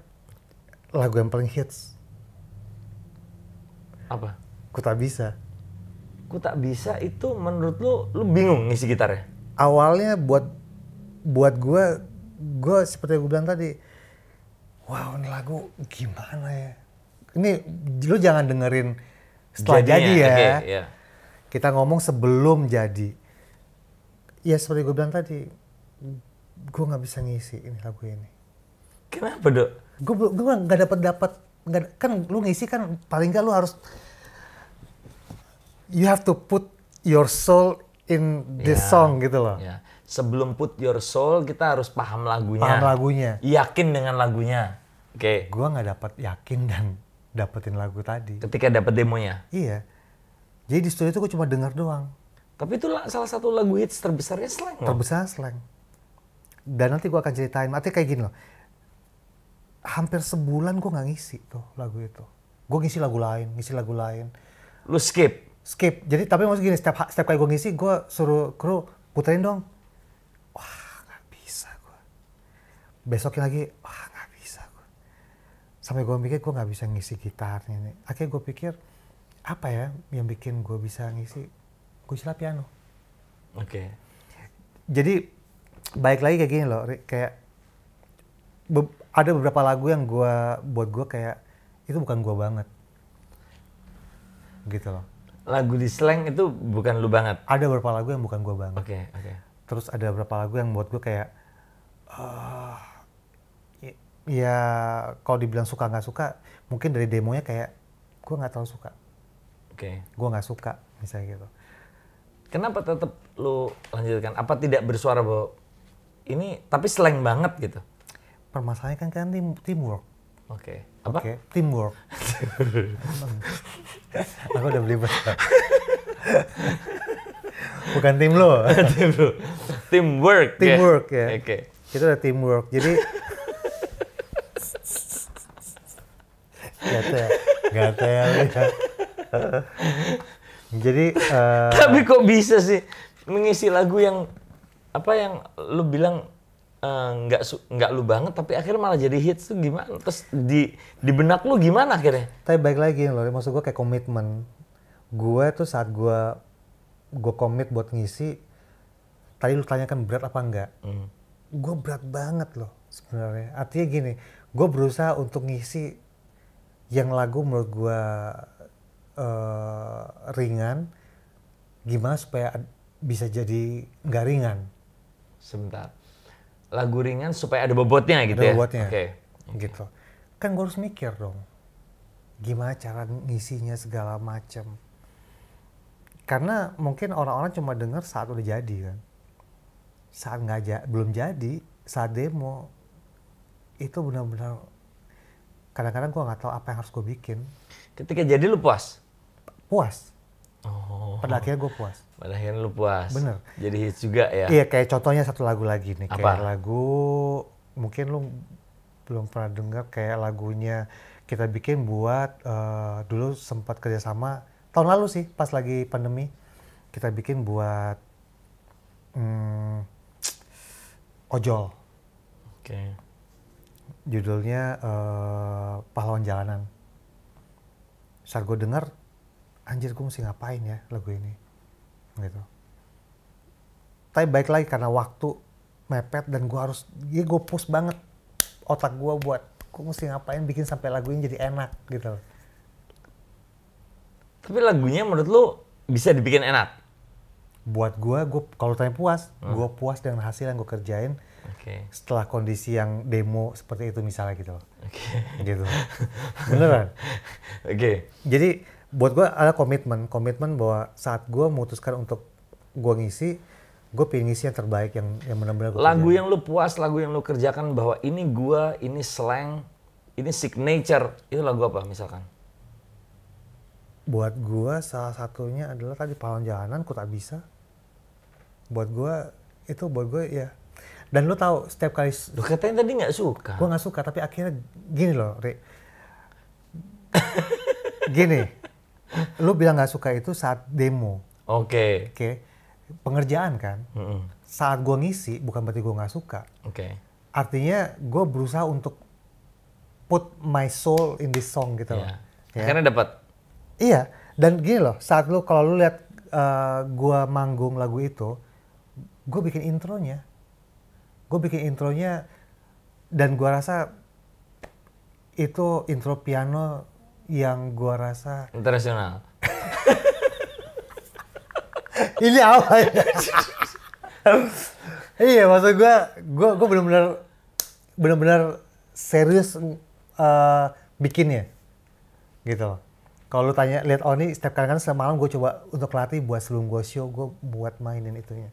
lagu yang paling hits apa ku tak bisa ku tak bisa itu menurut lu lu bingung ngisi gitarnya awalnya buat buat gua gua seperti yang gua bilang tadi wow ini lagu gimana ya. Ini lu jangan dengerin setelah Jadinya, jadi ya. Okay, iya. yeah. Kita ngomong sebelum jadi. Ya seperti gue bilang tadi, gue nggak bisa ngisi ini lagu ini. Kenapa dok? Gue gue nggak dapat dapat kan lu ngisi kan paling nggak lu harus you have to put your soul in this iya, yeah. song gitu loh. Yeah sebelum put your soul kita harus paham lagunya. Paham lagunya. Yakin dengan lagunya. Oke. Okay. Gua nggak dapat yakin dan dapetin lagu tadi. Ketika dapat demonya. Iya. Jadi di studio itu gue cuma dengar doang. Tapi itu salah satu lagu hits terbesarnya slang. Loh. slang. Dan nanti gue akan ceritain. Artinya kayak gini loh. Hampir sebulan gue nggak ngisi tuh lagu itu. Gue ngisi lagu lain, ngisi lagu lain. Lu skip? Skip. Jadi tapi maksud gini, setiap, setiap kali gue ngisi, gue suruh kru puterin dong besoknya lagi wah nggak bisa gue sampai gue mikir gue nggak bisa ngisi gitarnya ini. akhirnya gue pikir apa ya yang bikin gue bisa ngisi gue istilah piano oke okay. jadi baik lagi kayak gini loh kayak be ada beberapa lagu yang gue buat gue kayak itu bukan gue banget gitu loh lagu di slang itu bukan lu banget ada beberapa lagu yang bukan gue banget oke okay, oke okay. terus ada beberapa lagu yang buat gue kayak uh, ya kalau dibilang suka nggak suka mungkin dari demonya kayak gue nggak terlalu suka oke okay. gue nggak suka misalnya gitu kenapa tetap lu lanjutkan apa tidak bersuara bahwa ini tapi slang banget gitu permasalahannya kan kan tim teamwork oke okay. apa okay. teamwork aku udah beli bukan tim lo tim lo teamwork ya? teamwork ya, ya. oke okay. itu udah teamwork jadi kayak Jadi uh... tapi kok bisa sih mengisi lagu yang apa yang lu bilang eh, nggak uh, nggak lu banget tapi akhirnya malah jadi hits tuh gimana terus di di benak lu gimana akhirnya tapi baik lagi loh maksud gue kayak komitmen gue tuh saat gue gue komit buat ngisi tadi lu tanyakan berat apa enggak hmm. gue berat banget loh sebenarnya artinya gini gue berusaha untuk ngisi yang lagu menurut gue uh, ringan gimana supaya bisa jadi nggak ringan sebentar lagu ringan supaya ada bobotnya gitu ada ya bobotnya oke okay. gitu kan gue harus mikir dong gimana cara ngisinya segala macem karena mungkin orang-orang cuma dengar saat udah jadi kan saat nggak belum jadi saat demo itu benar-benar kadang-kadang gue nggak tahu apa yang harus gue bikin. Ketika jadi lu puas? Puas. Oh. Pada akhirnya gue puas. Pada akhirnya lu puas. Bener. Jadi hits juga ya? Iya, kayak contohnya satu lagu lagi nih. Apa? Kayak lagu, mungkin lu belum pernah dengar kayak lagunya kita bikin buat uh, dulu sempat kerjasama tahun lalu sih pas lagi pandemi kita bikin buat um, ojol. Oke. Okay judulnya uh, pahlawan jalanan saat gue denger anjir gue mesti ngapain ya lagu ini gitu tapi baik lagi karena waktu mepet dan gue harus ya gue push banget otak gue buat gue mesti ngapain bikin sampai lagu ini jadi enak gitu tapi lagunya menurut lu bisa dibikin enak buat gue gue kalau tanya puas hmm. gue puas dengan hasil yang gue kerjain okay. setelah kondisi yang demo seperti itu misalnya gitu loh. Okay. Gitu. Beneran. Oke. Okay. Jadi buat gue ada komitmen, komitmen bahwa saat gue memutuskan untuk gue ngisi, gue pengen ngisi yang terbaik yang yang benar-benar lagu yang lu puas lagu yang lu kerjakan bahwa ini gue ini slang ini signature itu lagu apa misalkan buat gue salah satunya adalah tadi pahlawan jalanan ku tak bisa buat gue itu buat gue ya dan lo tahu setiap kali lu katanya tadi nggak suka. Gue nggak suka tapi akhirnya gini loh, Rik. gini. lo bilang nggak suka itu saat demo. Oke. Okay. Oke. Okay. Pengerjaan kan. Mm -hmm. Saat gue ngisi bukan berarti gue nggak suka. Oke. Okay. Artinya gue berusaha untuk put my soul in this song gitu yeah. loh. Yeah. Ya. Akhirnya dapat. Iya. Dan gini loh, saat lo kalau lo lihat uh, gua manggung lagu itu, gue bikin intronya gue bikin intronya dan gue rasa itu intro piano yang gue rasa internasional ini apa ya iya maksud gue gue gue benar-benar benar-benar serius uh, bikinnya gitu kalau lu tanya lihat Oni setiap kali kan semalam gue coba untuk latih buat sebelum gue show gue buat mainin itunya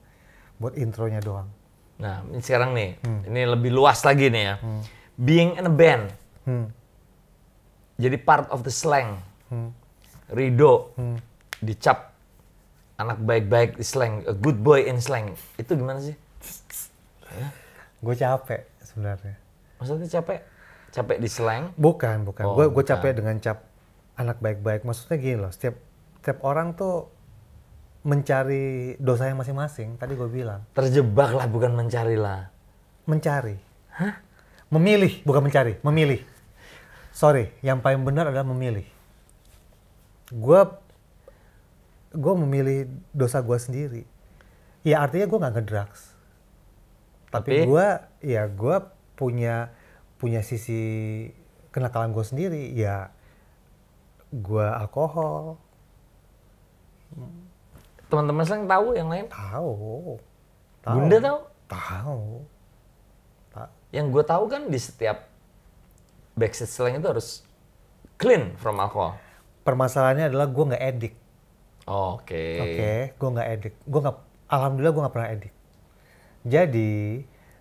buat intronya doang Nah, ini sekarang nih, hmm. ini lebih luas lagi nih ya. Hmm. Being in a band. Hmm. Jadi part of the slang. Hmm. Rido hmm. dicap anak baik-baik di slang, a good boy in slang. Itu gimana sih? ya? Gue capek sebenarnya. Maksudnya capek? Capek di slang? Bukan, bukan. Oh, gue gue capek dengan cap anak baik-baik. Maksudnya gini loh, setiap setiap orang tuh mencari dosa yang masing-masing. Tadi gue bilang. Terjebak lah, bukan mencari lah. Mencari. Hah? Memilih, bukan mencari. Memilih. Sorry, yang paling benar adalah memilih. Gue gue memilih dosa gue sendiri. Ya artinya gue nggak ngedrugs. Tapi, Tapi gue ya gue punya punya sisi kenakalan gue sendiri. Ya gue alkohol, Teman-teman yang tahu yang lain? Tahu. tahu. Bunda tahu? Tahu. tahu. Yang gue tahu kan di setiap backstage slang itu harus clean from alcohol. Permasalahannya adalah gue nggak edik. Oke. Oh, Oke, okay. okay, gue nggak edik. Gue nggak, alhamdulillah gue nggak pernah edik. Jadi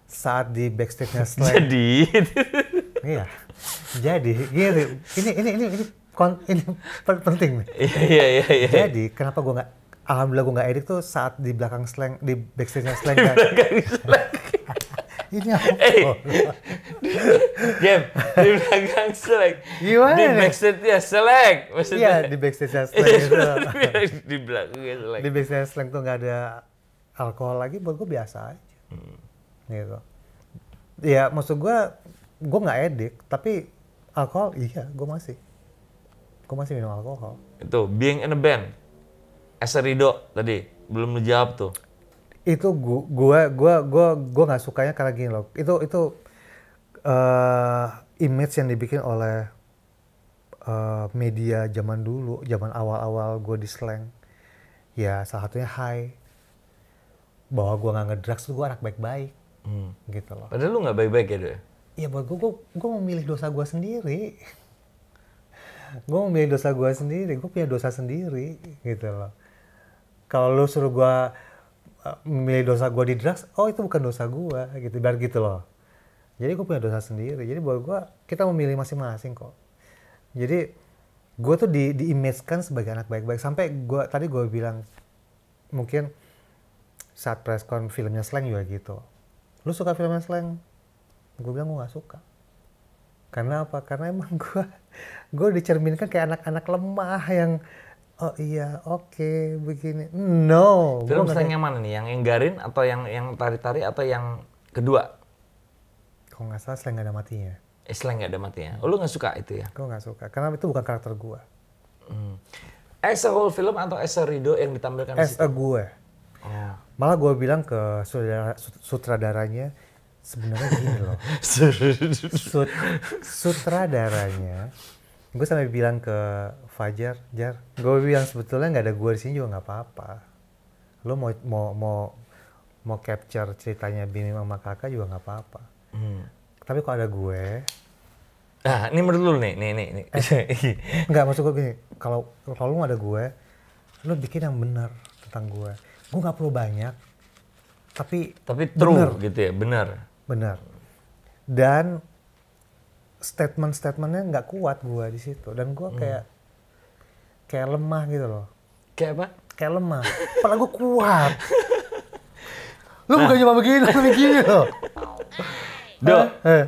saat di backstage-nya slang. jadi. iya. Jadi, ini ini ini ini, ini, ini penting nih. Iya iya iya. iya. Jadi kenapa gue nggak alhamdulillah gue nggak edit tuh saat di belakang slang di backstage slang di kan. belakang slang ini apa? Hey. Game, di belakang slang. Gimana? Di backstage-nya slang. Maksudnya. Iya, di backstage-nya slang itu. di belakangnya slang. Di backstage slang tuh nggak ada alkohol lagi, buat gue biasa aja. Hmm. Gitu. Ya, maksud gue, gue nggak edik, tapi alkohol iya, gue masih. Gue masih minum alkohol. Itu, being in a band Eserido Rido tadi belum menjawab tuh. Itu gua gua gua gua nggak sukanya karena gini loh. Itu itu uh, image yang dibikin oleh uh, media zaman dulu, zaman awal-awal gua di slang. Ya salah satunya high. Bahwa gua nggak ngedrugs tuh gua anak baik-baik. Hmm. Gitu loh. Padahal lu nggak baik-baik ya, deh? Iya, buat gua, gua gua memilih dosa gua sendiri. Gua memilih dosa gua sendiri, Gua punya dosa sendiri, gitu loh kalau lu suruh gue eh, memilih dosa gua di drugs, oh itu bukan dosa gua gitu, biar gitu loh. Jadi gue punya dosa sendiri. Jadi buat gua kita memilih masing-masing kok. Jadi gua tuh di kan sebagai anak baik-baik sampai gua tadi gua bilang mungkin saat preskon filmnya slang juga gitu. Lu suka filmnya slang? Gua bilang gua gak suka. Karena apa? Karena emang gua gue dicerminkan kayak anak-anak lemah yang oh iya oke okay, begini no film slang yang mana nih yang enggarin atau yang yang tari tari atau yang kedua kalau nggak salah selain gak ada matinya eh, selain nggak ada matinya oh, lu nggak suka itu ya Kau nggak suka karena itu bukan karakter gue hmm. as a whole film atau as a Rido yang ditampilkan as a gue oh. malah gue bilang ke sutradaranya sebenarnya gini loh sutradaranya gue sampai bilang ke Fajar Jar gue bilang sebetulnya nggak ada gue di sini juga nggak apa-apa lo mau mau mau mau capture ceritanya Bimi sama kakak juga nggak apa-apa hmm. tapi kok ada gue Nah, ini menurut lu nih, nih, nih. nih. Eh, enggak, maksud gue gini, kalau kalau lu ada gue, lo bikin yang benar tentang gue. Gue nggak perlu banyak, tapi tapi true bener. gitu ya, benar. Benar. Dan statement-statementnya nggak kuat gue di situ dan gue hmm. kayak hmm. kayak lemah gitu loh kayak apa kayak lemah padahal gue kuat lu nah. bukan cuma begini lu begini loh do eh.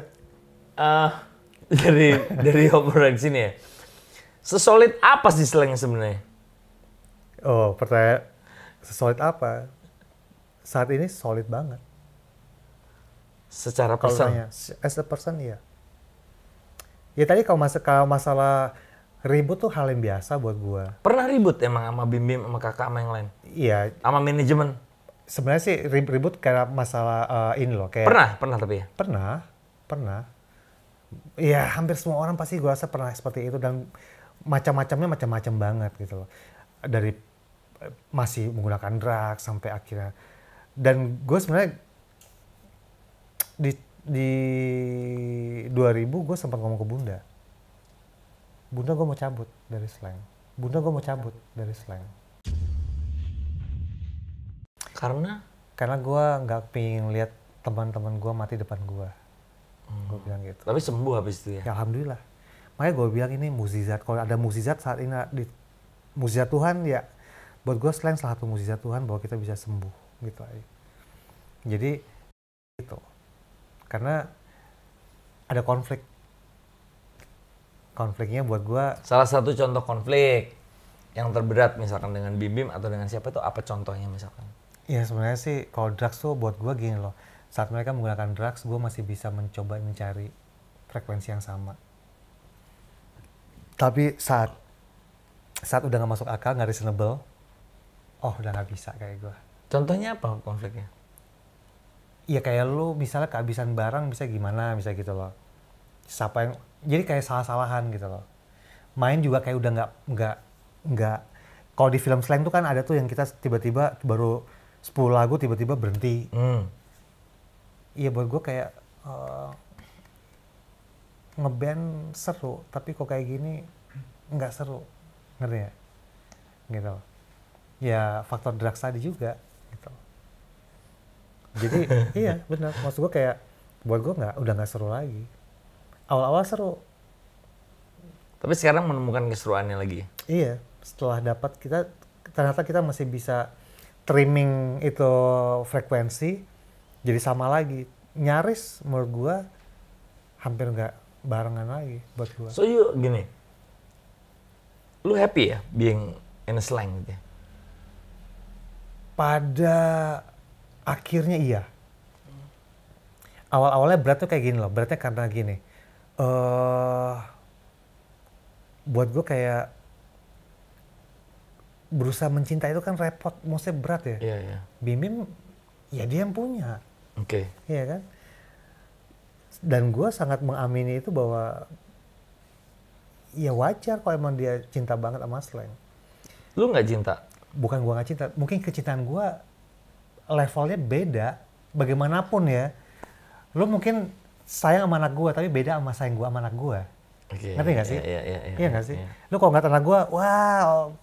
uh, dari dari obrolan sini ya sesolid apa sih slang sebenarnya oh pertanyaan sesolid apa saat ini solid banget secara Kalo as a person iya ya tadi kalau mas kalau masalah ribut tuh hal yang biasa buat gua pernah ribut emang sama bim bim sama kakak sama yang lain iya sama manajemen sebenarnya sih ribut karena masalah uh, ini loh kayak pernah pernah tapi ya pernah pernah ya hampir semua orang pasti gua rasa pernah seperti itu dan macam-macamnya macam-macam banget gitu loh dari eh, masih menggunakan drag sampai akhirnya dan gue sebenarnya di di 2000 gue sempat ngomong ke bunda bunda gue mau cabut dari slang bunda gue mau cabut dari slang karena karena gue nggak pingin lihat teman-teman gue mati depan gue hmm. gue bilang gitu tapi sembuh habis itu ya, ya alhamdulillah makanya gue bilang ini muzizat kalau ada muzizat saat ini di muzizat Tuhan ya buat gue slang salah satu muzizat Tuhan bahwa kita bisa sembuh gitu aja jadi gitu karena ada konflik konfliknya buat gue salah satu contoh konflik yang terberat misalkan dengan Bim Bim atau dengan siapa itu apa contohnya misalkan Iya sebenarnya sih kalau drugs tuh buat gue gini loh saat mereka menggunakan drugs gue masih bisa mencoba mencari frekuensi yang sama tapi saat saat udah nggak masuk akal nggak reasonable oh udah nggak bisa kayak gue contohnya apa konfliknya ya kayak lu misalnya kehabisan barang bisa gimana bisa gitu loh siapa yang jadi kayak salah-salahan gitu loh main juga kayak udah nggak nggak nggak kalau di film slang tuh kan ada tuh yang kita tiba-tiba baru 10 lagu tiba-tiba berhenti hmm. iya hmm. buat gue kayak uh, ngeband seru tapi kok kayak gini nggak seru ngerti ya gitu loh. ya faktor drugs tadi juga jadi iya benar. Maksud gue kayak buat gue nggak udah nggak seru lagi. Awal-awal seru. Tapi sekarang menemukan keseruannya lagi. Iya. Setelah dapat kita ternyata kita masih bisa trimming itu frekuensi jadi sama lagi. Nyaris menurut gue hampir nggak barengan lagi buat gue. So you gini, lu happy ya being in a slang gitu ya? Pada akhirnya iya awal-awalnya berat tuh kayak gini loh beratnya karena gini uh, buat gue kayak berusaha mencinta itu kan repot maksudnya berat ya yeah, yeah. Bim Bim ya dia yang punya oke okay. iya kan dan gue sangat mengamini itu bahwa ya wajar kalau emang dia cinta banget sama slang lu nggak cinta bukan gue nggak cinta mungkin kecintaan gue levelnya beda bagaimanapun ya lo mungkin sayang sama anak gue tapi beda sama sayang gue sama anak gue okay, ngerti gak iya, sih iya, iya, iya, iya gak sih iya. Lo kalau nggak anak gue wah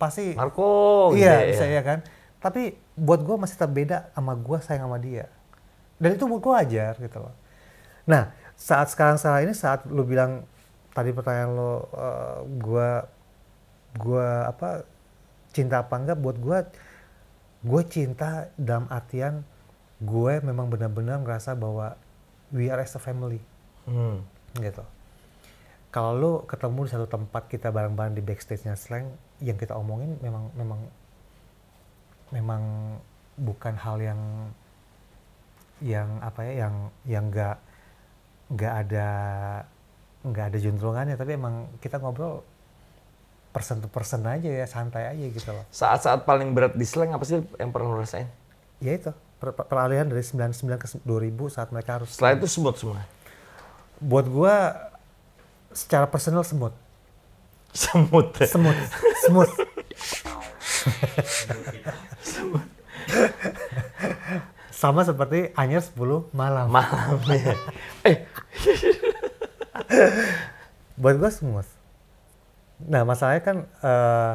pasti Marco gitu iya, ya, iya, bisa iya. kan tapi buat gue masih tetap beda sama gue sayang sama dia dan itu buat gue wajar gitu loh nah saat sekarang salah ini saat lo bilang tadi pertanyaan lo uh, eh, gue gue apa cinta apa enggak buat gue gue cinta dalam artian gue memang benar-benar merasa bahwa we are as a family hmm. gitu kalau lo ketemu di satu tempat kita bareng-bareng di backstage-nya slang yang kita omongin memang memang memang bukan hal yang yang apa ya yang yang nggak nggak ada nggak ada juntrungannya tapi emang kita ngobrol persen tuh persen aja ya, santai aja gitu loh. Saat-saat paling berat di slang apa sih yang pernah lo rasain? Ya itu, peralihan dari 99 ke 2000 saat mereka harus... Setelah itu semut semua? Buat gua secara personal semut. Semut ya? Semut, semut. Sama seperti hanya 10 malam. Malam ya. eh. Buat gua semut Nah masalahnya kan uh,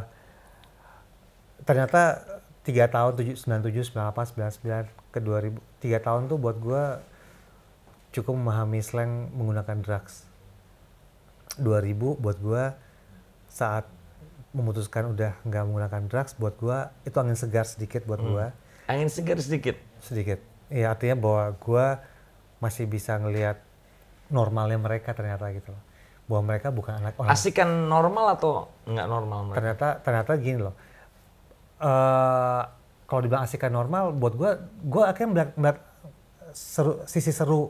ternyata tiga tahun tujuh sembilan tujuh sembilan sembilan sembilan ke dua ribu tiga tahun tuh buat gue cukup memahami slang menggunakan drugs. 2000 buat gue saat memutuskan udah nggak menggunakan drugs buat gue itu angin segar sedikit buat hmm. gue angin segar sedikit sedikit ya artinya bahwa gue masih bisa ngelihat normalnya mereka ternyata gitu loh bahwa mereka bukan anak orang. Asik kan normal atau nggak normal mereka? Ternyata ternyata gini loh. Uh, kalau dibilang asik normal, buat gue, gue akhirnya melihat, melihat seru, sisi seru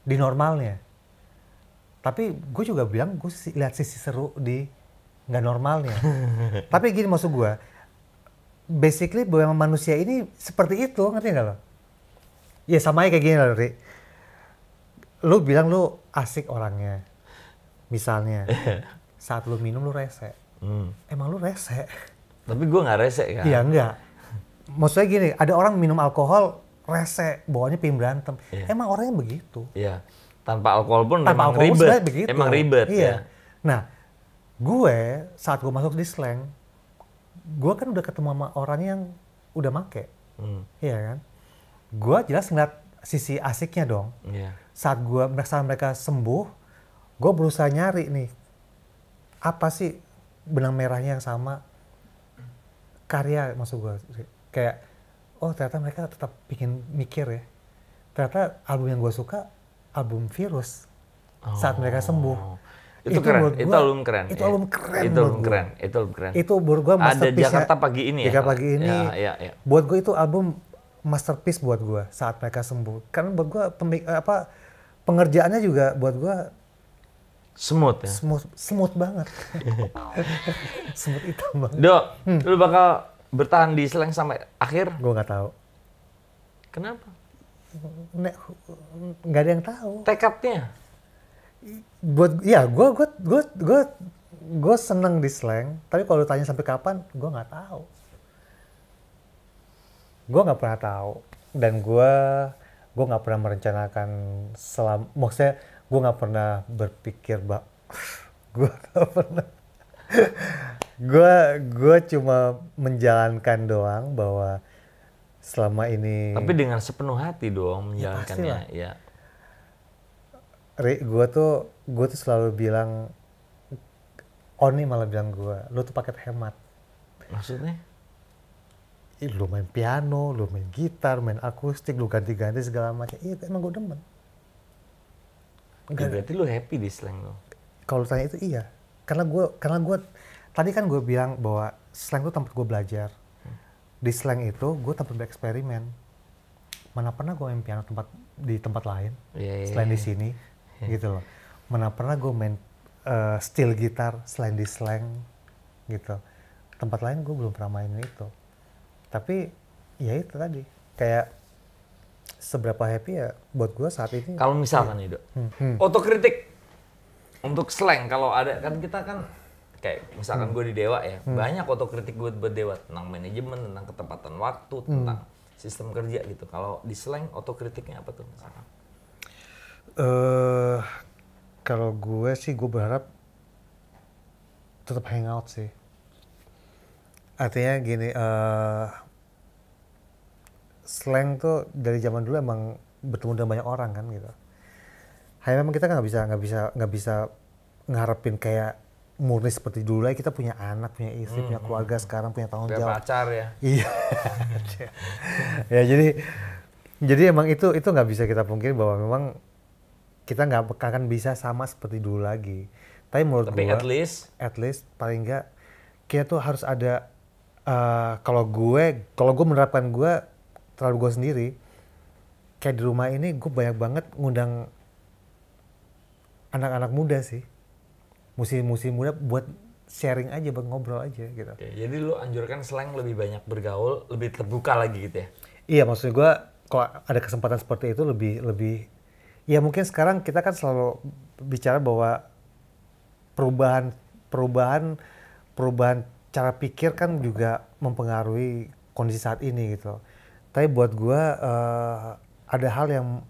di normalnya. Tapi gue juga bilang gue lihat sisi seru di nggak normalnya. Tapi gini maksud gue, basically bahwa manusia ini seperti itu, ngerti nggak lo? Ya sama kayak gini lah, Ri. Lu bilang lu asik orangnya, misalnya saat lu minum lu rese hmm. emang lu rese tapi gue nggak rese kan iya enggak maksudnya gini ada orang minum alkohol rese bawahnya pim berantem yeah. emang orangnya begitu iya tanpa alkohol pun tanpa emang ribet begitu. emang ribet iya. ya nah gue saat gue masuk di slang gue kan udah ketemu sama orang yang udah make hmm. iya kan gue jelas ngeliat sisi asiknya dong yeah. saat gue merasa mereka sembuh gue berusaha nyari nih apa sih benang merahnya yang sama karya maksud gue kayak oh ternyata mereka tetap bikin mikir ya ternyata album yang gue suka album virus oh. saat mereka sembuh oh, itu, itu keren gua, itu album keren itu album keren itu album keren itu album keren itu buat gue ada Jakarta pagi ini ya Jakarta pagi ini ya, ya, ya. buat gue itu album masterpiece buat gue saat mereka sembuh karena buat gue apa pengerjaannya juga buat gue Smooth ya? Smooth, smooth banget. smooth itu banget. Dok, hmm. lu bakal bertahan di Slang sampai akhir? Gue gak tahu. Kenapa? Nggak ada yang tahu. Tekadnya? Buat, ya gue gue gue gue gue seneng di Slang, tapi kalau tanya sampai kapan, gue gak tahu. Gue gak pernah tahu dan gue gue gak pernah merencanakan selama, maksudnya gue nggak pernah berpikir bak gue nggak pernah gue gue cuma menjalankan doang bahwa selama ini tapi dengan sepenuh hati dong menjalankannya ya, ya. Iya. Rik gue tuh gue tuh selalu bilang Oni malah bilang gue, lo tuh paket hemat. Maksudnya? Ih, lu main piano, lu main gitar, main akustik, lu ganti-ganti segala macam. Iya, emang gue demen. Enggak. Ya, berarti lu happy di slang lo? Kalau tanya itu iya. Karena gue, karena gue, tadi kan gue bilang bahwa slang itu tempat gue belajar. Di slang itu gue tempat bereksperimen. Mana pernah gue main piano tempat di tempat lain yeah, iya, selain yeah. di iya. sini, yeah. gitu loh. Mana pernah gue main uh, steel gitar selain di slang, gitu. Tempat lain gue belum pernah mainin itu. Tapi ya itu tadi kayak seberapa happy ya buat gue saat ini. Kalau misalkan ya. otokritik untuk slang kalau ada kan kita kan kayak misalkan hmm. gue di Dewa ya hmm. banyak otokritik gue buat Dewa tentang manajemen, tentang ketepatan waktu, hmm. tentang sistem kerja gitu. Kalau di slang otokritiknya apa tuh misalkan? Uh, kalau gue sih gue berharap tetap hangout sih. Artinya gini, uh, slang tuh dari zaman dulu emang bertemu dengan banyak orang kan gitu. Hanya memang kita kan nggak bisa nggak bisa nggak bisa ngarepin kayak murni seperti dulu lagi kita punya anak punya istri hmm, punya keluarga hmm, hmm. sekarang punya tanggung jawab pacar ya iya ya jadi jadi emang itu itu nggak bisa kita pungkiri bahwa memang kita nggak akan bisa sama seperti dulu lagi tapi menurut tapi gua, at least at least paling nggak kita tuh harus ada uh, kalau gue kalau gue menerapkan gue terhadap gue sendiri kayak di rumah ini gue banyak banget ngundang anak-anak muda sih musim-musim muda buat sharing aja buat ngobrol aja gitu. Oke, jadi lu anjurkan slang lebih banyak bergaul, lebih terbuka lagi gitu ya? Iya, maksud gue kalau ada kesempatan seperti itu lebih lebih ya mungkin sekarang kita kan selalu bicara bahwa perubahan perubahan perubahan cara pikir kan juga mempengaruhi kondisi saat ini gitu. Loh tapi buat gue uh, ada hal yang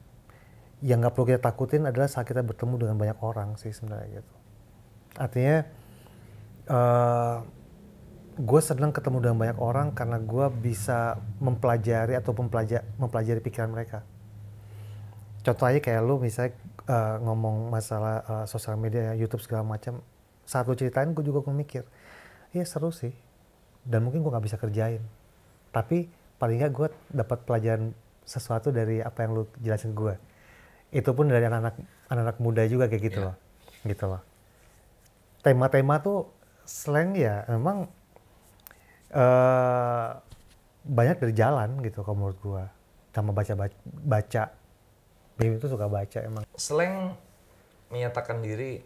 yang nggak perlu kita takutin adalah saat kita bertemu dengan banyak orang sih sebenarnya gitu. Artinya uh, eh, gue senang ketemu dengan banyak orang karena gue bisa mempelajari atau mempelajari, mempelajari pikiran mereka. Contoh aja kayak lu misalnya uh, ngomong masalah uh, sosial media, YouTube segala macam. Saat lu ceritain gue juga gue mikir, iya seru sih. Dan mungkin gue nggak bisa kerjain. Tapi paling nggak gue dapat pelajaran sesuatu dari apa yang lu jelasin ke gue itu pun dari anak-anak anak-anak muda juga kayak gitu yeah. loh gitu loh tema-tema tuh slang ya memang uh, banyak dari jalan gitu kalau menurut gue sama baca baca, baca. Bim itu suka baca emang slang menyatakan diri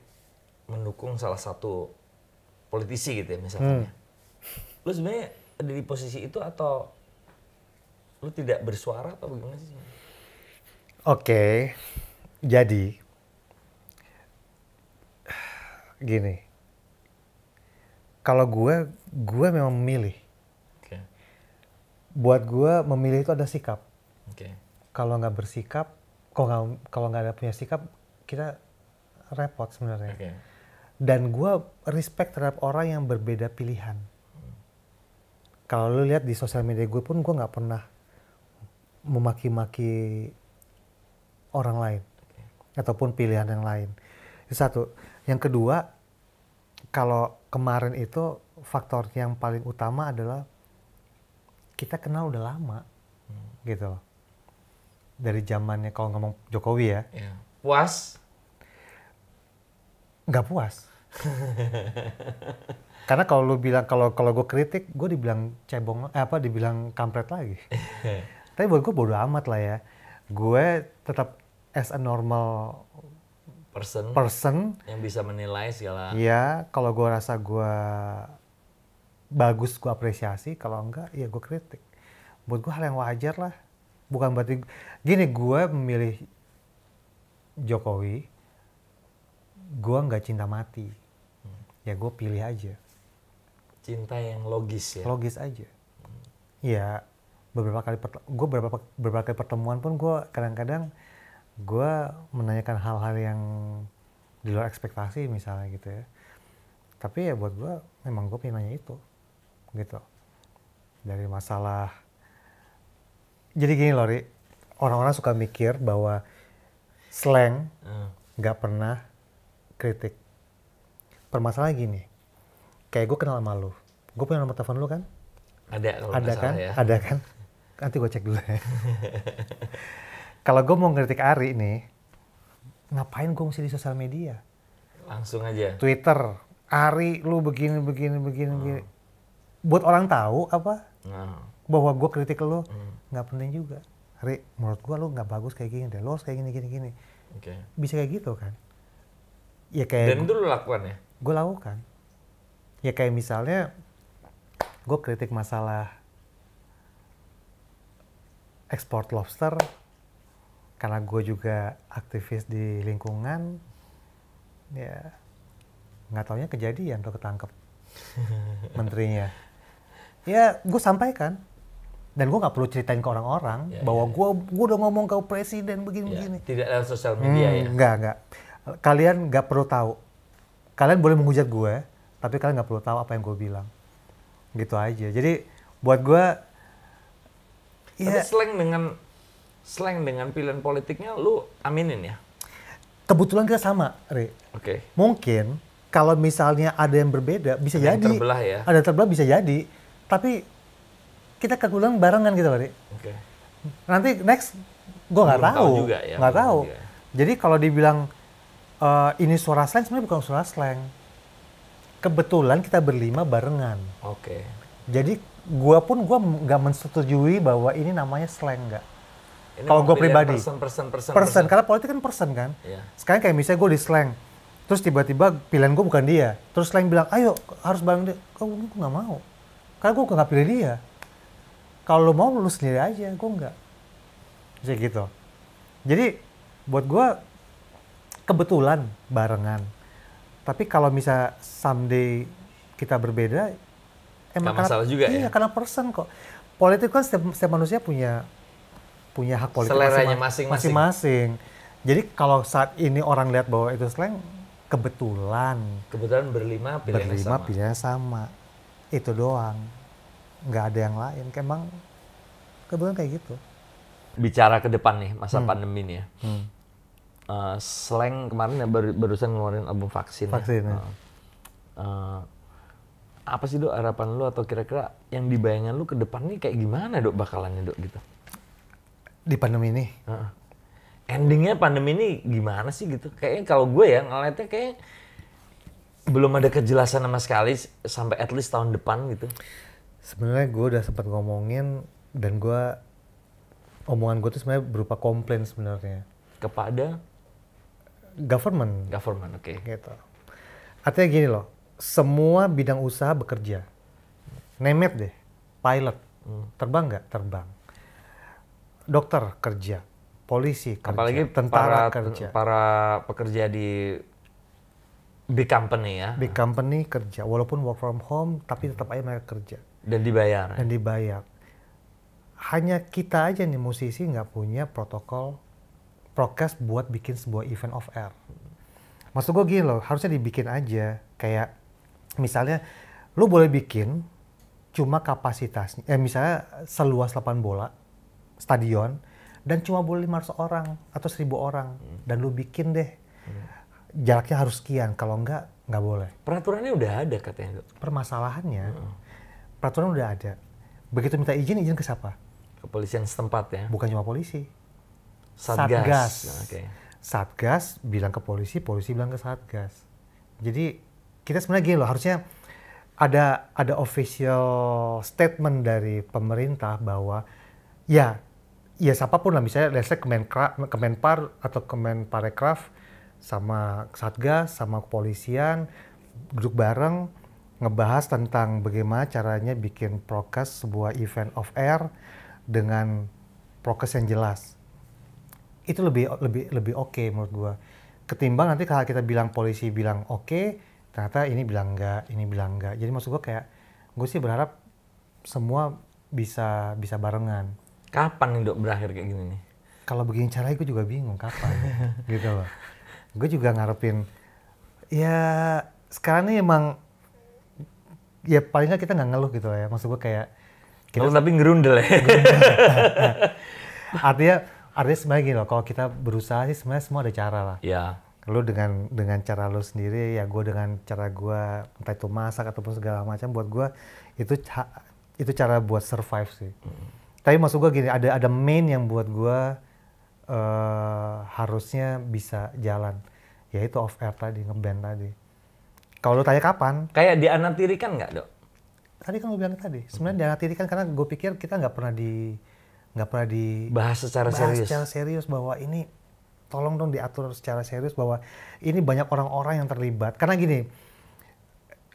mendukung salah satu politisi gitu ya misalnya hmm. lu sebenarnya ada di posisi itu atau lu tidak bersuara apa bagaimana sih? Oke, okay. jadi gini, kalau gue, gue memang memilih. Okay. Buat gue memilih itu ada sikap. Okay. Kalau nggak bersikap, kalau nggak kalau nggak ada punya sikap, kita repot sebenarnya. Okay. Dan gue respect terhadap orang yang berbeda pilihan. Kalau lu lihat di sosial media gue pun gue nggak pernah memaki-maki orang lain ataupun pilihan yang lain. Itu satu. Yang kedua, kalau kemarin itu faktor yang paling utama adalah kita kenal udah lama, hmm. gitu loh. Dari zamannya kalau ngomong Jokowi ya. Yeah. Puas? Nggak puas. Karena kalau lu bilang kalau kalau gue kritik, gue dibilang cebong, eh apa dibilang kampret lagi. Tapi buat gue bodo amat lah ya. Gue tetap as a normal person, person yang bisa menilai segala. Ya, kalau gue rasa gue bagus gue apresiasi, kalau enggak ya gue kritik. Buat gue hal yang wajar lah. Bukan berarti gini gue memilih Jokowi, gue nggak cinta mati. Hmm. Ya gue pilih aja. Cinta yang logis ya. Logis aja. Ya beberapa kali gue beberapa beberapa kali pertemuan pun gue kadang-kadang gue menanyakan hal-hal yang di luar ekspektasi misalnya gitu ya tapi ya buat gue memang gue pengen nanya itu gitu dari masalah jadi gini Lori orang-orang suka mikir bahwa slang hmm. nggak hmm. pernah kritik permasalahan gini kayak gue kenal sama lu gue punya nomor telepon lu kan ada ada kan ya. ada kan nanti gue cek dulu ya. Kalau gue mau ngeritik Ari nih, ngapain gue mesti di sosial media? Langsung aja. Twitter, Ari lu begini begini begini hmm. begini. Buat orang tahu apa? Hmm. Bahwa gue kritik lu hmm. gak penting juga. Ari, menurut gue lu gak bagus kayak gini deh. Lu harus kayak gini gini gini. Okay. Bisa kayak gitu kan? Ya kayak. Dan itu lu lakukan ya? Gue lakukan. Ya kayak misalnya gue kritik masalah ekspor lobster karena gue juga aktivis di lingkungan ya nggak taunya kejadian tuh ketangkep menterinya ya gue sampaikan dan gue nggak perlu ceritain ke orang-orang ya, bahwa ya. gue gue udah ngomong ke presiden begini-begini ya, tidak dalam sosial hmm, media hmm, ya nggak nggak kalian nggak perlu tahu kalian boleh menghujat gue tapi kalian nggak perlu tahu apa yang gue bilang gitu aja jadi buat gue Yeah. Tapi iya. slang dengan slang dengan pilihan politiknya lu aminin ya? Kebetulan kita sama, Re. Oke. Okay. Mungkin kalau misalnya ada yang berbeda bisa ada jadi. Ada terbelah ya. Ada terbelah bisa jadi. Tapi kita kebetulan barengan gitu Re. Oke. Okay. Nanti next gue nggak tahu, nggak ya, gak tahu. Juga. Ya, ya. Jadi kalau dibilang uh, ini suara slang sebenarnya bukan suara slang. Kebetulan kita berlima barengan. Oke. Okay. Jadi gue pun gue nggak mensetujui bahwa ini namanya slang nggak. Kalau gue pribadi. Person, person, person, person. Karena politik kan person kan. Yeah. Sekarang kayak misalnya gue di slang, terus tiba-tiba pilihan gue bukan dia. Terus slang bilang, ayo harus bareng dia. Kau gue nggak mau. Karena gue nggak pilih dia. Kalau lo mau lo sendiri aja, gue nggak. jadi gitu. Jadi buat gue kebetulan barengan. Tapi kalau misalnya someday kita berbeda, emang Gak masalah karena, juga iya, ya? karena person kok. Politik kan setiap, setiap manusia punya punya hak politik Seleranya masing-masing. masing Jadi kalau saat ini orang lihat bahwa itu slang, kebetulan. Kebetulan berlima pilihan berlima, sama. pilihan sama. Itu doang. Nggak ada yang lain. Emang kebetulan kayak gitu. Bicara ke depan nih, masa hmm. pandemi nih ya. Hmm. Uh, slang kemarin ya baru, barusan ngeluarin album vaksin. Ya. Vaksin ya. Uh, uh, apa sih dok harapan lu atau kira-kira yang dibayangan lu ke depan nih kayak gimana dok bakalannya dok gitu di pandemi ini uh, endingnya pandemi ini gimana sih gitu kayaknya kalau gue ya ngeliatnya kayak belum ada kejelasan sama sekali sampai at least tahun depan gitu sebenarnya gue udah sempat ngomongin dan gue omongan gue tuh sebenarnya berupa komplain sebenarnya kepada government government oke okay. gitu artinya gini loh semua bidang usaha bekerja. Nemet deh, pilot, hmm, terbang nggak? Terbang. Dokter kerja, polisi kerja, Apalagi tentara para, kerja. Para pekerja di big company ya. Big company kerja, walaupun work from home, tapi tetap aja mereka kerja. Dan dibayar. Dan dibayar. Hanya kita aja nih musisi nggak punya protokol prokes buat bikin sebuah event of air. Maksud gue gini loh, harusnya dibikin aja kayak misalnya lu boleh bikin cuma kapasitasnya eh misalnya seluas 8 bola stadion dan cuma boleh 500 orang atau seribu orang hmm. dan lu bikin deh hmm. jaraknya harus sekian kalau enggak nggak boleh peraturannya udah ada katanya permasalahannya hmm. peraturan udah ada begitu minta izin izin ke siapa kepolisian setempat ya bukan cuma polisi satgas satgas, nah, okay. satgas bilang ke polisi polisi bilang ke satgas jadi kita sebenarnya gini loh harusnya ada ada official statement dari pemerintah bahwa ya ya siapapun lah misalnya let's say Kemenpar atau Kemenparekraf sama Satgas sama kepolisian duduk bareng ngebahas tentang bagaimana caranya bikin prokes sebuah event of air dengan prokes yang jelas itu lebih lebih lebih oke okay menurut gua ketimbang nanti kalau kita bilang polisi bilang oke okay, ternyata ini bilang enggak ini bilang enggak jadi maksud gue kayak gue sih berharap semua bisa bisa barengan kapan nih dok berakhir kayak gini nih kalau begini caranya gue juga bingung kapan gitu loh gue juga ngarepin ya sekarang ini emang ya paling kita nggak ngeluh gitu loh. ya maksud gue kayak kita oh, tapi ngerundel ya artinya artinya sebenarnya gini loh kalau kita berusaha sih sebenarnya semua ada cara lah ya lu dengan dengan cara lu sendiri ya gue dengan cara gue entah itu masak ataupun segala macam buat gue itu ca itu cara buat survive sih mm. tapi maksud gue gini ada ada main yang buat gue uh, harusnya bisa jalan yaitu off air tadi ngeband tadi kalau lu tanya kapan kayak di kan nggak dok tadi kan gue bilang tadi sebenarnya hmm. di kan karena gue pikir kita nggak pernah di nggak pernah dibahas secara bahas serius secara serius bahwa ini tolong dong diatur secara serius bahwa ini banyak orang-orang yang terlibat. Karena gini,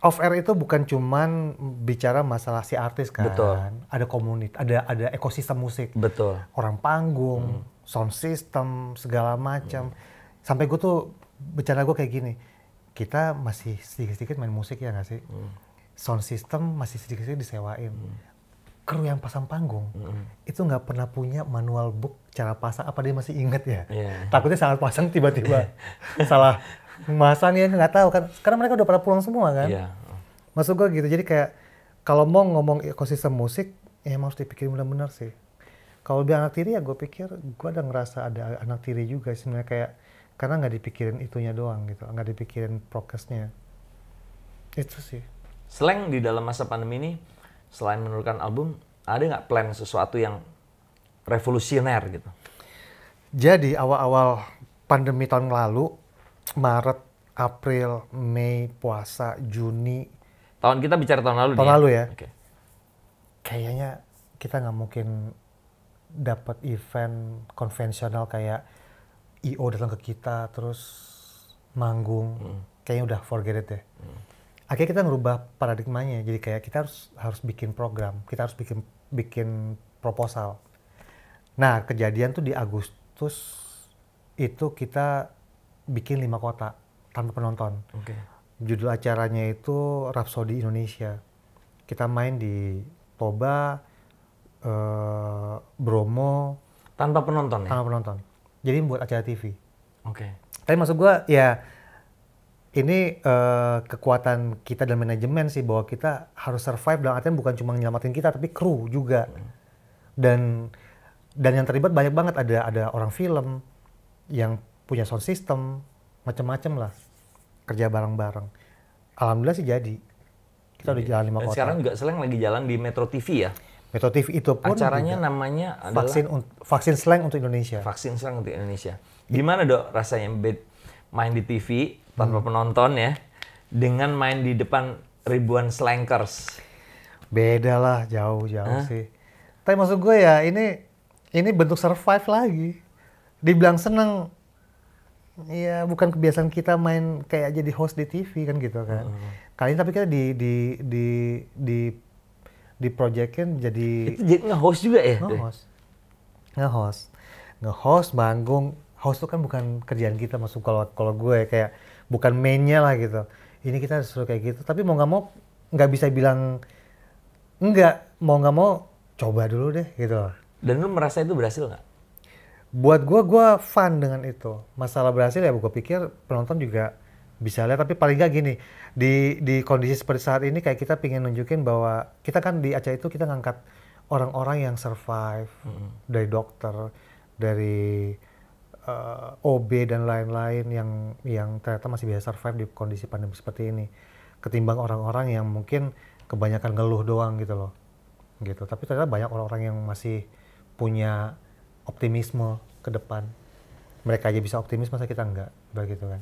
off air itu bukan cuman bicara masalah si artis kan. Betul. Ada komunitas, ada ada ekosistem musik. Betul. Orang panggung, hmm. sound system, segala macam. Hmm. Sampai gue tuh bicara gue kayak gini, kita masih sedikit-sedikit main musik ya nggak sih? Hmm. Sound system masih sedikit-sedikit disewain. Hmm. Kru yang pasang panggung hmm. itu nggak pernah punya manual book cara pasang apa dia masih inget ya. Yeah. Takutnya sangat pasang tiba-tiba salah masang ya nggak tahu kan. karena mereka udah pada pulang semua kan. Yeah. Masuk gua gitu. Jadi kayak kalau mau ngomong ekosistem musik ya emang harus dipikirin benar-benar sih. Kalau lebih anak tiri ya gue pikir gue ada ngerasa ada anak tiri juga sebenarnya kayak karena nggak dipikirin itunya doang gitu, nggak dipikirin prokesnya. Itu sih. Slang di dalam masa pandemi ini selain menurunkan album, ada nggak plan sesuatu yang revolusioner gitu? Jadi awal-awal pandemi tahun lalu, Maret, April, Mei, puasa, Juni. Tahun kita bicara tahun lalu. Tahun nih, ya? lalu ya. Okay. Kayaknya kita nggak mungkin dapat event konvensional kayak IO datang ke kita terus manggung. Hmm. Kayaknya udah forget it deh. Hmm. Akhirnya kita ngerubah paradigmanya. Jadi kayak kita harus harus bikin program, kita harus bikin bikin proposal Nah kejadian tuh di Agustus itu kita bikin lima kota tanpa penonton. Okay. Judul acaranya itu Rhapsody Indonesia. Kita main di Toba, eh, Bromo. Tanpa penonton ya? Tanpa penonton. Jadi buat acara TV. Oke. Okay. Tapi maksud gue ya ini uh, kekuatan kita dan manajemen sih bahwa kita harus survive dalam artian bukan cuma menyelamatin kita tapi kru juga mm-hmm. dan dan yang terlibat banyak banget ada ada orang film yang punya sound system macam-macam lah kerja bareng-bareng alhamdulillah sih jadi kita udah iya. jalan lima dan kota sekarang juga seleng lagi jalan di Metro TV ya Metro TV itu pun acaranya juga namanya adalah vaksin vaksin slang untuk Indonesia vaksin slang untuk Indonesia gimana dok rasanya main di TV tanpa hmm. penonton ya dengan main di depan ribuan slankers beda lah jauh-jauh sih tapi maksud gue ya ini ini bentuk survive lagi dibilang seneng Iya, bukan kebiasaan kita main kayak jadi host di TV kan gitu kan. Hmm. Kali ini tapi kita di di di di di projectin jadi Itu jadi nge-host juga ya? Nge-host. Nge-host. Nge-host manggung. Host itu kan bukan kerjaan kita masuk kalau kalau gue kayak bukan mainnya lah gitu. Ini kita disuruh kayak gitu, tapi mau nggak mau nggak bisa bilang enggak, mau nggak mau coba dulu deh gitu. Dan lu merasa itu berhasil nggak? Buat gue, gue fun dengan itu. Masalah berhasil ya gue pikir penonton juga bisa lihat. Tapi paling nggak gini, di, di kondisi seperti saat ini kayak kita pengen nunjukin bahwa kita kan di acara itu kita ngangkat orang-orang yang survive mm -hmm. dari dokter, dari uh, eh, OB dan lain-lain yang yang ternyata masih bisa survive di kondisi pandemi seperti ini ketimbang orang-orang yang mungkin kebanyakan ngeluh doang gitu loh gitu tapi ternyata banyak orang-orang yang masih punya optimisme ke depan. Mereka aja bisa optimis masa kita enggak, begitu kan.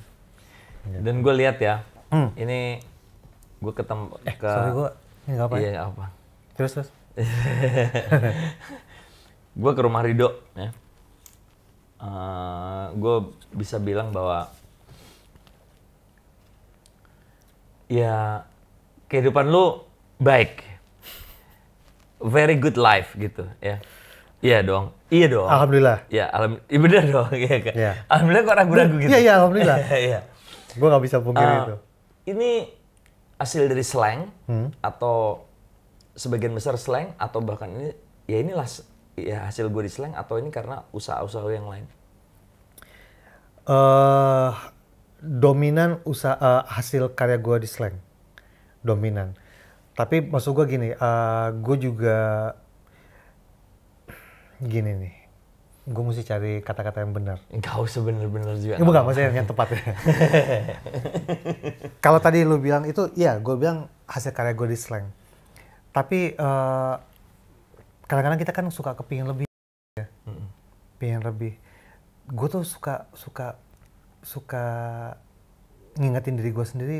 Gitu. Dan gue lihat ya, hmm. ini gue ketemu eh, ke sorry gue apa. Ya? Iya, gak apa. Terus terus. gue ke rumah Rido ya. Uh, eh, gue bisa bilang bahwa ya kehidupan lu baik very good life gitu ya Iya dong. Iya dong. Alhamdulillah. Iya, alham ya, dong. Iya, kan? Ya. Alhamdulillah kok ragu-ragu gitu. Iya, iya, alhamdulillah. Iya. Gue gak bisa pungkiri uh, itu. Ini hasil dari slang hmm. atau sebagian besar slang atau bahkan ini ya inilah ya hasil gue di slang atau ini karena usaha-usaha yang lain. Uh, dominan usaha uh, hasil karya gue di slang dominan. Tapi maksud gue gini, uh, gue juga gini nih, gue mesti cari kata-kata yang benar. Enggak usah benar-benar juga. Ya, bukan, maksudnya yang tepat ya. Kalau tadi lu bilang itu, iya gue bilang hasil karya gue di slang. Tapi kadang eh, kadang-kadang kita kan suka kepingin lebih. Ya. -hmm. Pingin lebih. Gue tuh suka, suka, suka ngingetin diri gue sendiri,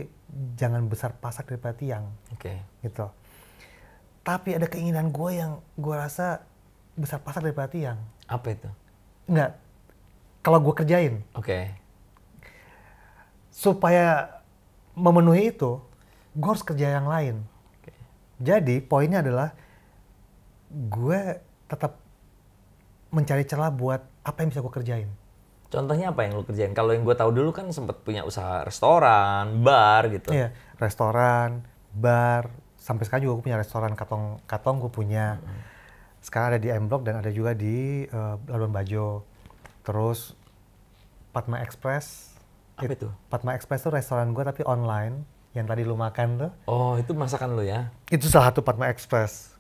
jangan besar pasak daripada tiang. Oke. Okay. Gitu. Tapi ada keinginan gue yang gue rasa besar pasar dari tiang. Apa itu? Enggak. Kalau gue kerjain. Oke. Okay. Supaya memenuhi itu, gue harus kerja yang lain. Okay. Jadi poinnya adalah gue tetap mencari celah buat apa yang bisa gue kerjain. Contohnya apa yang lo kerjain? Kalau yang gue tahu dulu kan sempat punya usaha restoran, bar gitu. Iya, restoran, bar. Sampai sekarang juga gue punya restoran katong katong gue punya. Hmm sekarang ada di M Block dan ada juga di uh, Labuan Bajo. Terus Padma Express. Apa itu? Padma Express tuh restoran gue tapi online yang tadi lu makan tuh. Oh, itu masakan lu ya? Itu salah satu Padma Express.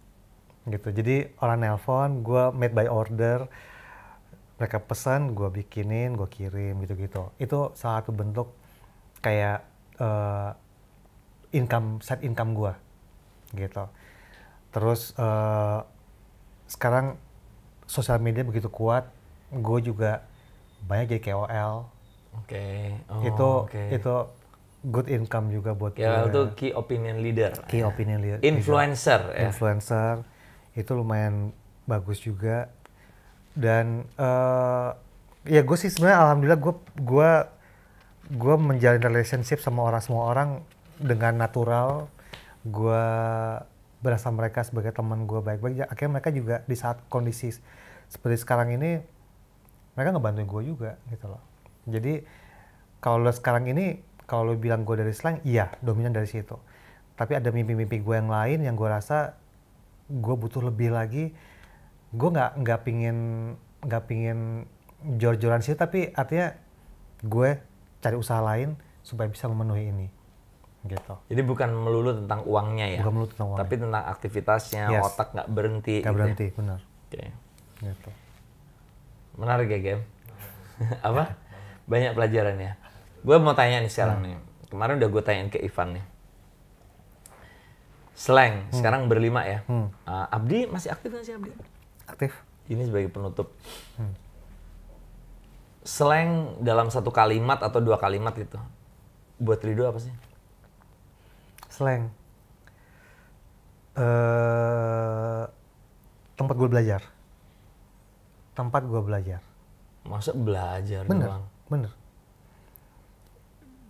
Gitu. Jadi orang nelpon, gue made by order. Mereka pesan, gue bikinin, gue kirim gitu-gitu. Itu salah satu bentuk kayak uh, income, set income gue. Gitu. Terus uh, sekarang sosial media begitu kuat, gue juga banyak jadi KOL. Oke. Okay. Oh, itu okay. itu good income juga buat KOL gue. itu key opinion leader. Key ya. opinion leader. Influencer. Ya. Influencer itu lumayan bagus juga dan uh, ya gue sih sebenarnya alhamdulillah gue gue gue menjalin relationship sama orang semua orang dengan natural gue berasa mereka sebagai teman gue baik-baik ya, akhirnya mereka juga di saat kondisi seperti sekarang ini mereka ngebantuin gue juga gitu loh jadi kalau lo sekarang ini kalau lo bilang gue dari slang iya dominan dari situ tapi ada mimpi-mimpi gue yang lain yang gue rasa gue butuh lebih lagi gue nggak nggak pingin nggak pingin jor-joran sih tapi artinya gue cari usaha lain supaya bisa memenuhi ini gitu. Jadi bukan melulu tentang uangnya ya. Bukan melulu tentang uangnya. Tapi tentang aktivitasnya, yes. otak nggak berhenti. Nggak gitu ya. berhenti, ya. benar. Oke. Okay. Gitu. Menarik ya game. Apa? Banyak pelajaran ya. Gue mau tanya nih sekarang hmm. nih. Kemarin udah gue tanyain ke Ivan nih. Slang, hmm. sekarang berlima ya. Hmm. Uh, Abdi masih aktif nggak sih Abdi? Aktif. Ini sebagai penutup. Hmm. Slang dalam satu kalimat atau dua kalimat gitu. Buat Ridho apa sih? slang uh, tempat gue belajar tempat gue belajar masa belajar bener doang? bener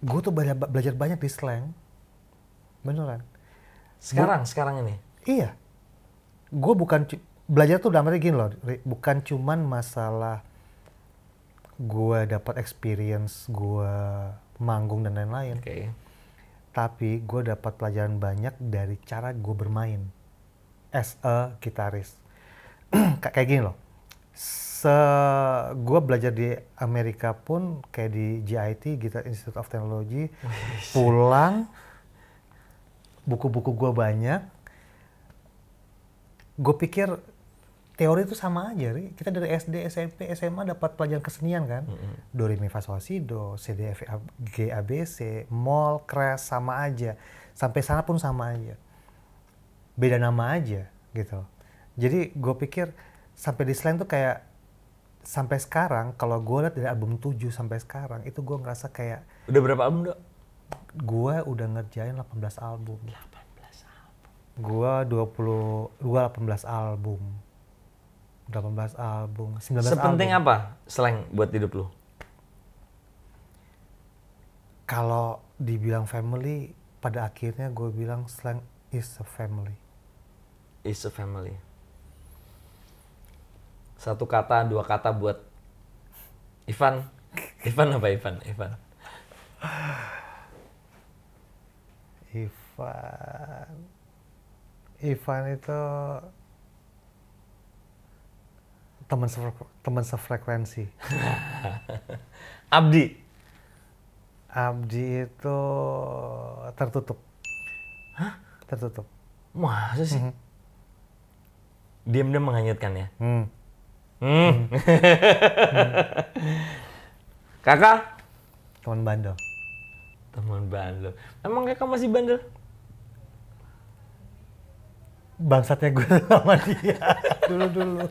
gue tuh belajar, belajar banyak di slang beneran sekarang gua, sekarang ini iya gue bukan belajar tuh dalam arti gini loh bukan cuman masalah gue dapat experience gue manggung dan lain-lain okay tapi gue dapat pelajaran banyak dari cara gue bermain as a gitaris kayak gini loh se gue belajar di Amerika pun kayak di GIT Guitar Institute of Technology pulang buku-buku gue banyak gue pikir teori itu sama aja, Ri. Kita dari SD, SMP, SMA dapat pelajaran kesenian kan. Mm-hmm. Do, Re, Mi, Fa, Sol, Si, Do, C, D, F, G, A, B, C, mol, kres sama aja. Sampai sana pun sama aja. Beda nama aja gitu. Jadi gue pikir sampai di selain tuh kayak sampai sekarang kalau gue lihat dari album 7 sampai sekarang itu gue ngerasa kayak udah berapa album dok? Gue udah ngerjain 18 album. 18 album. Gue 20 gue 18 album 18 album 19 sepenting album. apa slang buat hidup lu kalau dibilang family pada akhirnya gue bilang slang is a family is a family satu kata dua kata buat Ivan Ivan apa Ivan Ivan Ivan Ivan itu teman sefre teman sefrekuensi Abdi Abdi itu tertutup Hah? tertutup masa sih mm -hmm. diam-diam menghanyutkan ya hmm. Hmm. hmm. kakak teman bandel teman bandel emang kakak masih bandel bangsatnya gue sama dia dulu dulu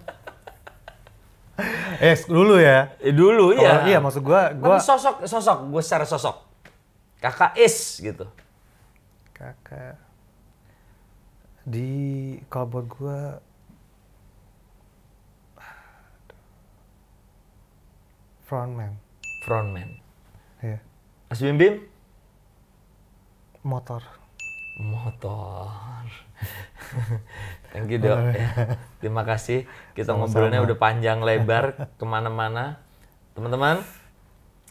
eh dulu ya. Eh, dulu oh, ya. iya maksud gue kan gue sosok sosok gue secara sosok. Kakak Is gitu. Kakak di kalau buat gue frontman. Frontman. ya Mas Bim Bim? Motor motor. Thank you dok. Ya, terima kasih. Kita Sama-sama. ngobrolnya udah panjang lebar kemana-mana. Teman-teman,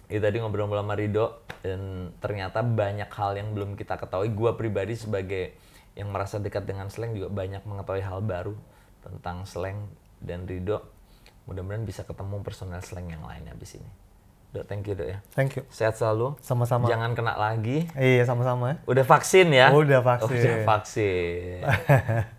itu tadi ngobrol-ngobrol sama Rido dan ternyata banyak hal yang belum kita ketahui. Gua pribadi sebagai yang merasa dekat dengan slang juga banyak mengetahui hal baru tentang slang dan Rido. Mudah-mudahan bisa ketemu personal slang yang lain habis ini. Dok, thank you dok ya. Thank you. Sehat selalu. Sama-sama. Jangan kena lagi. Iya, sama-sama. Ya. Udah vaksin ya? Udah vaksin. Udah vaksin.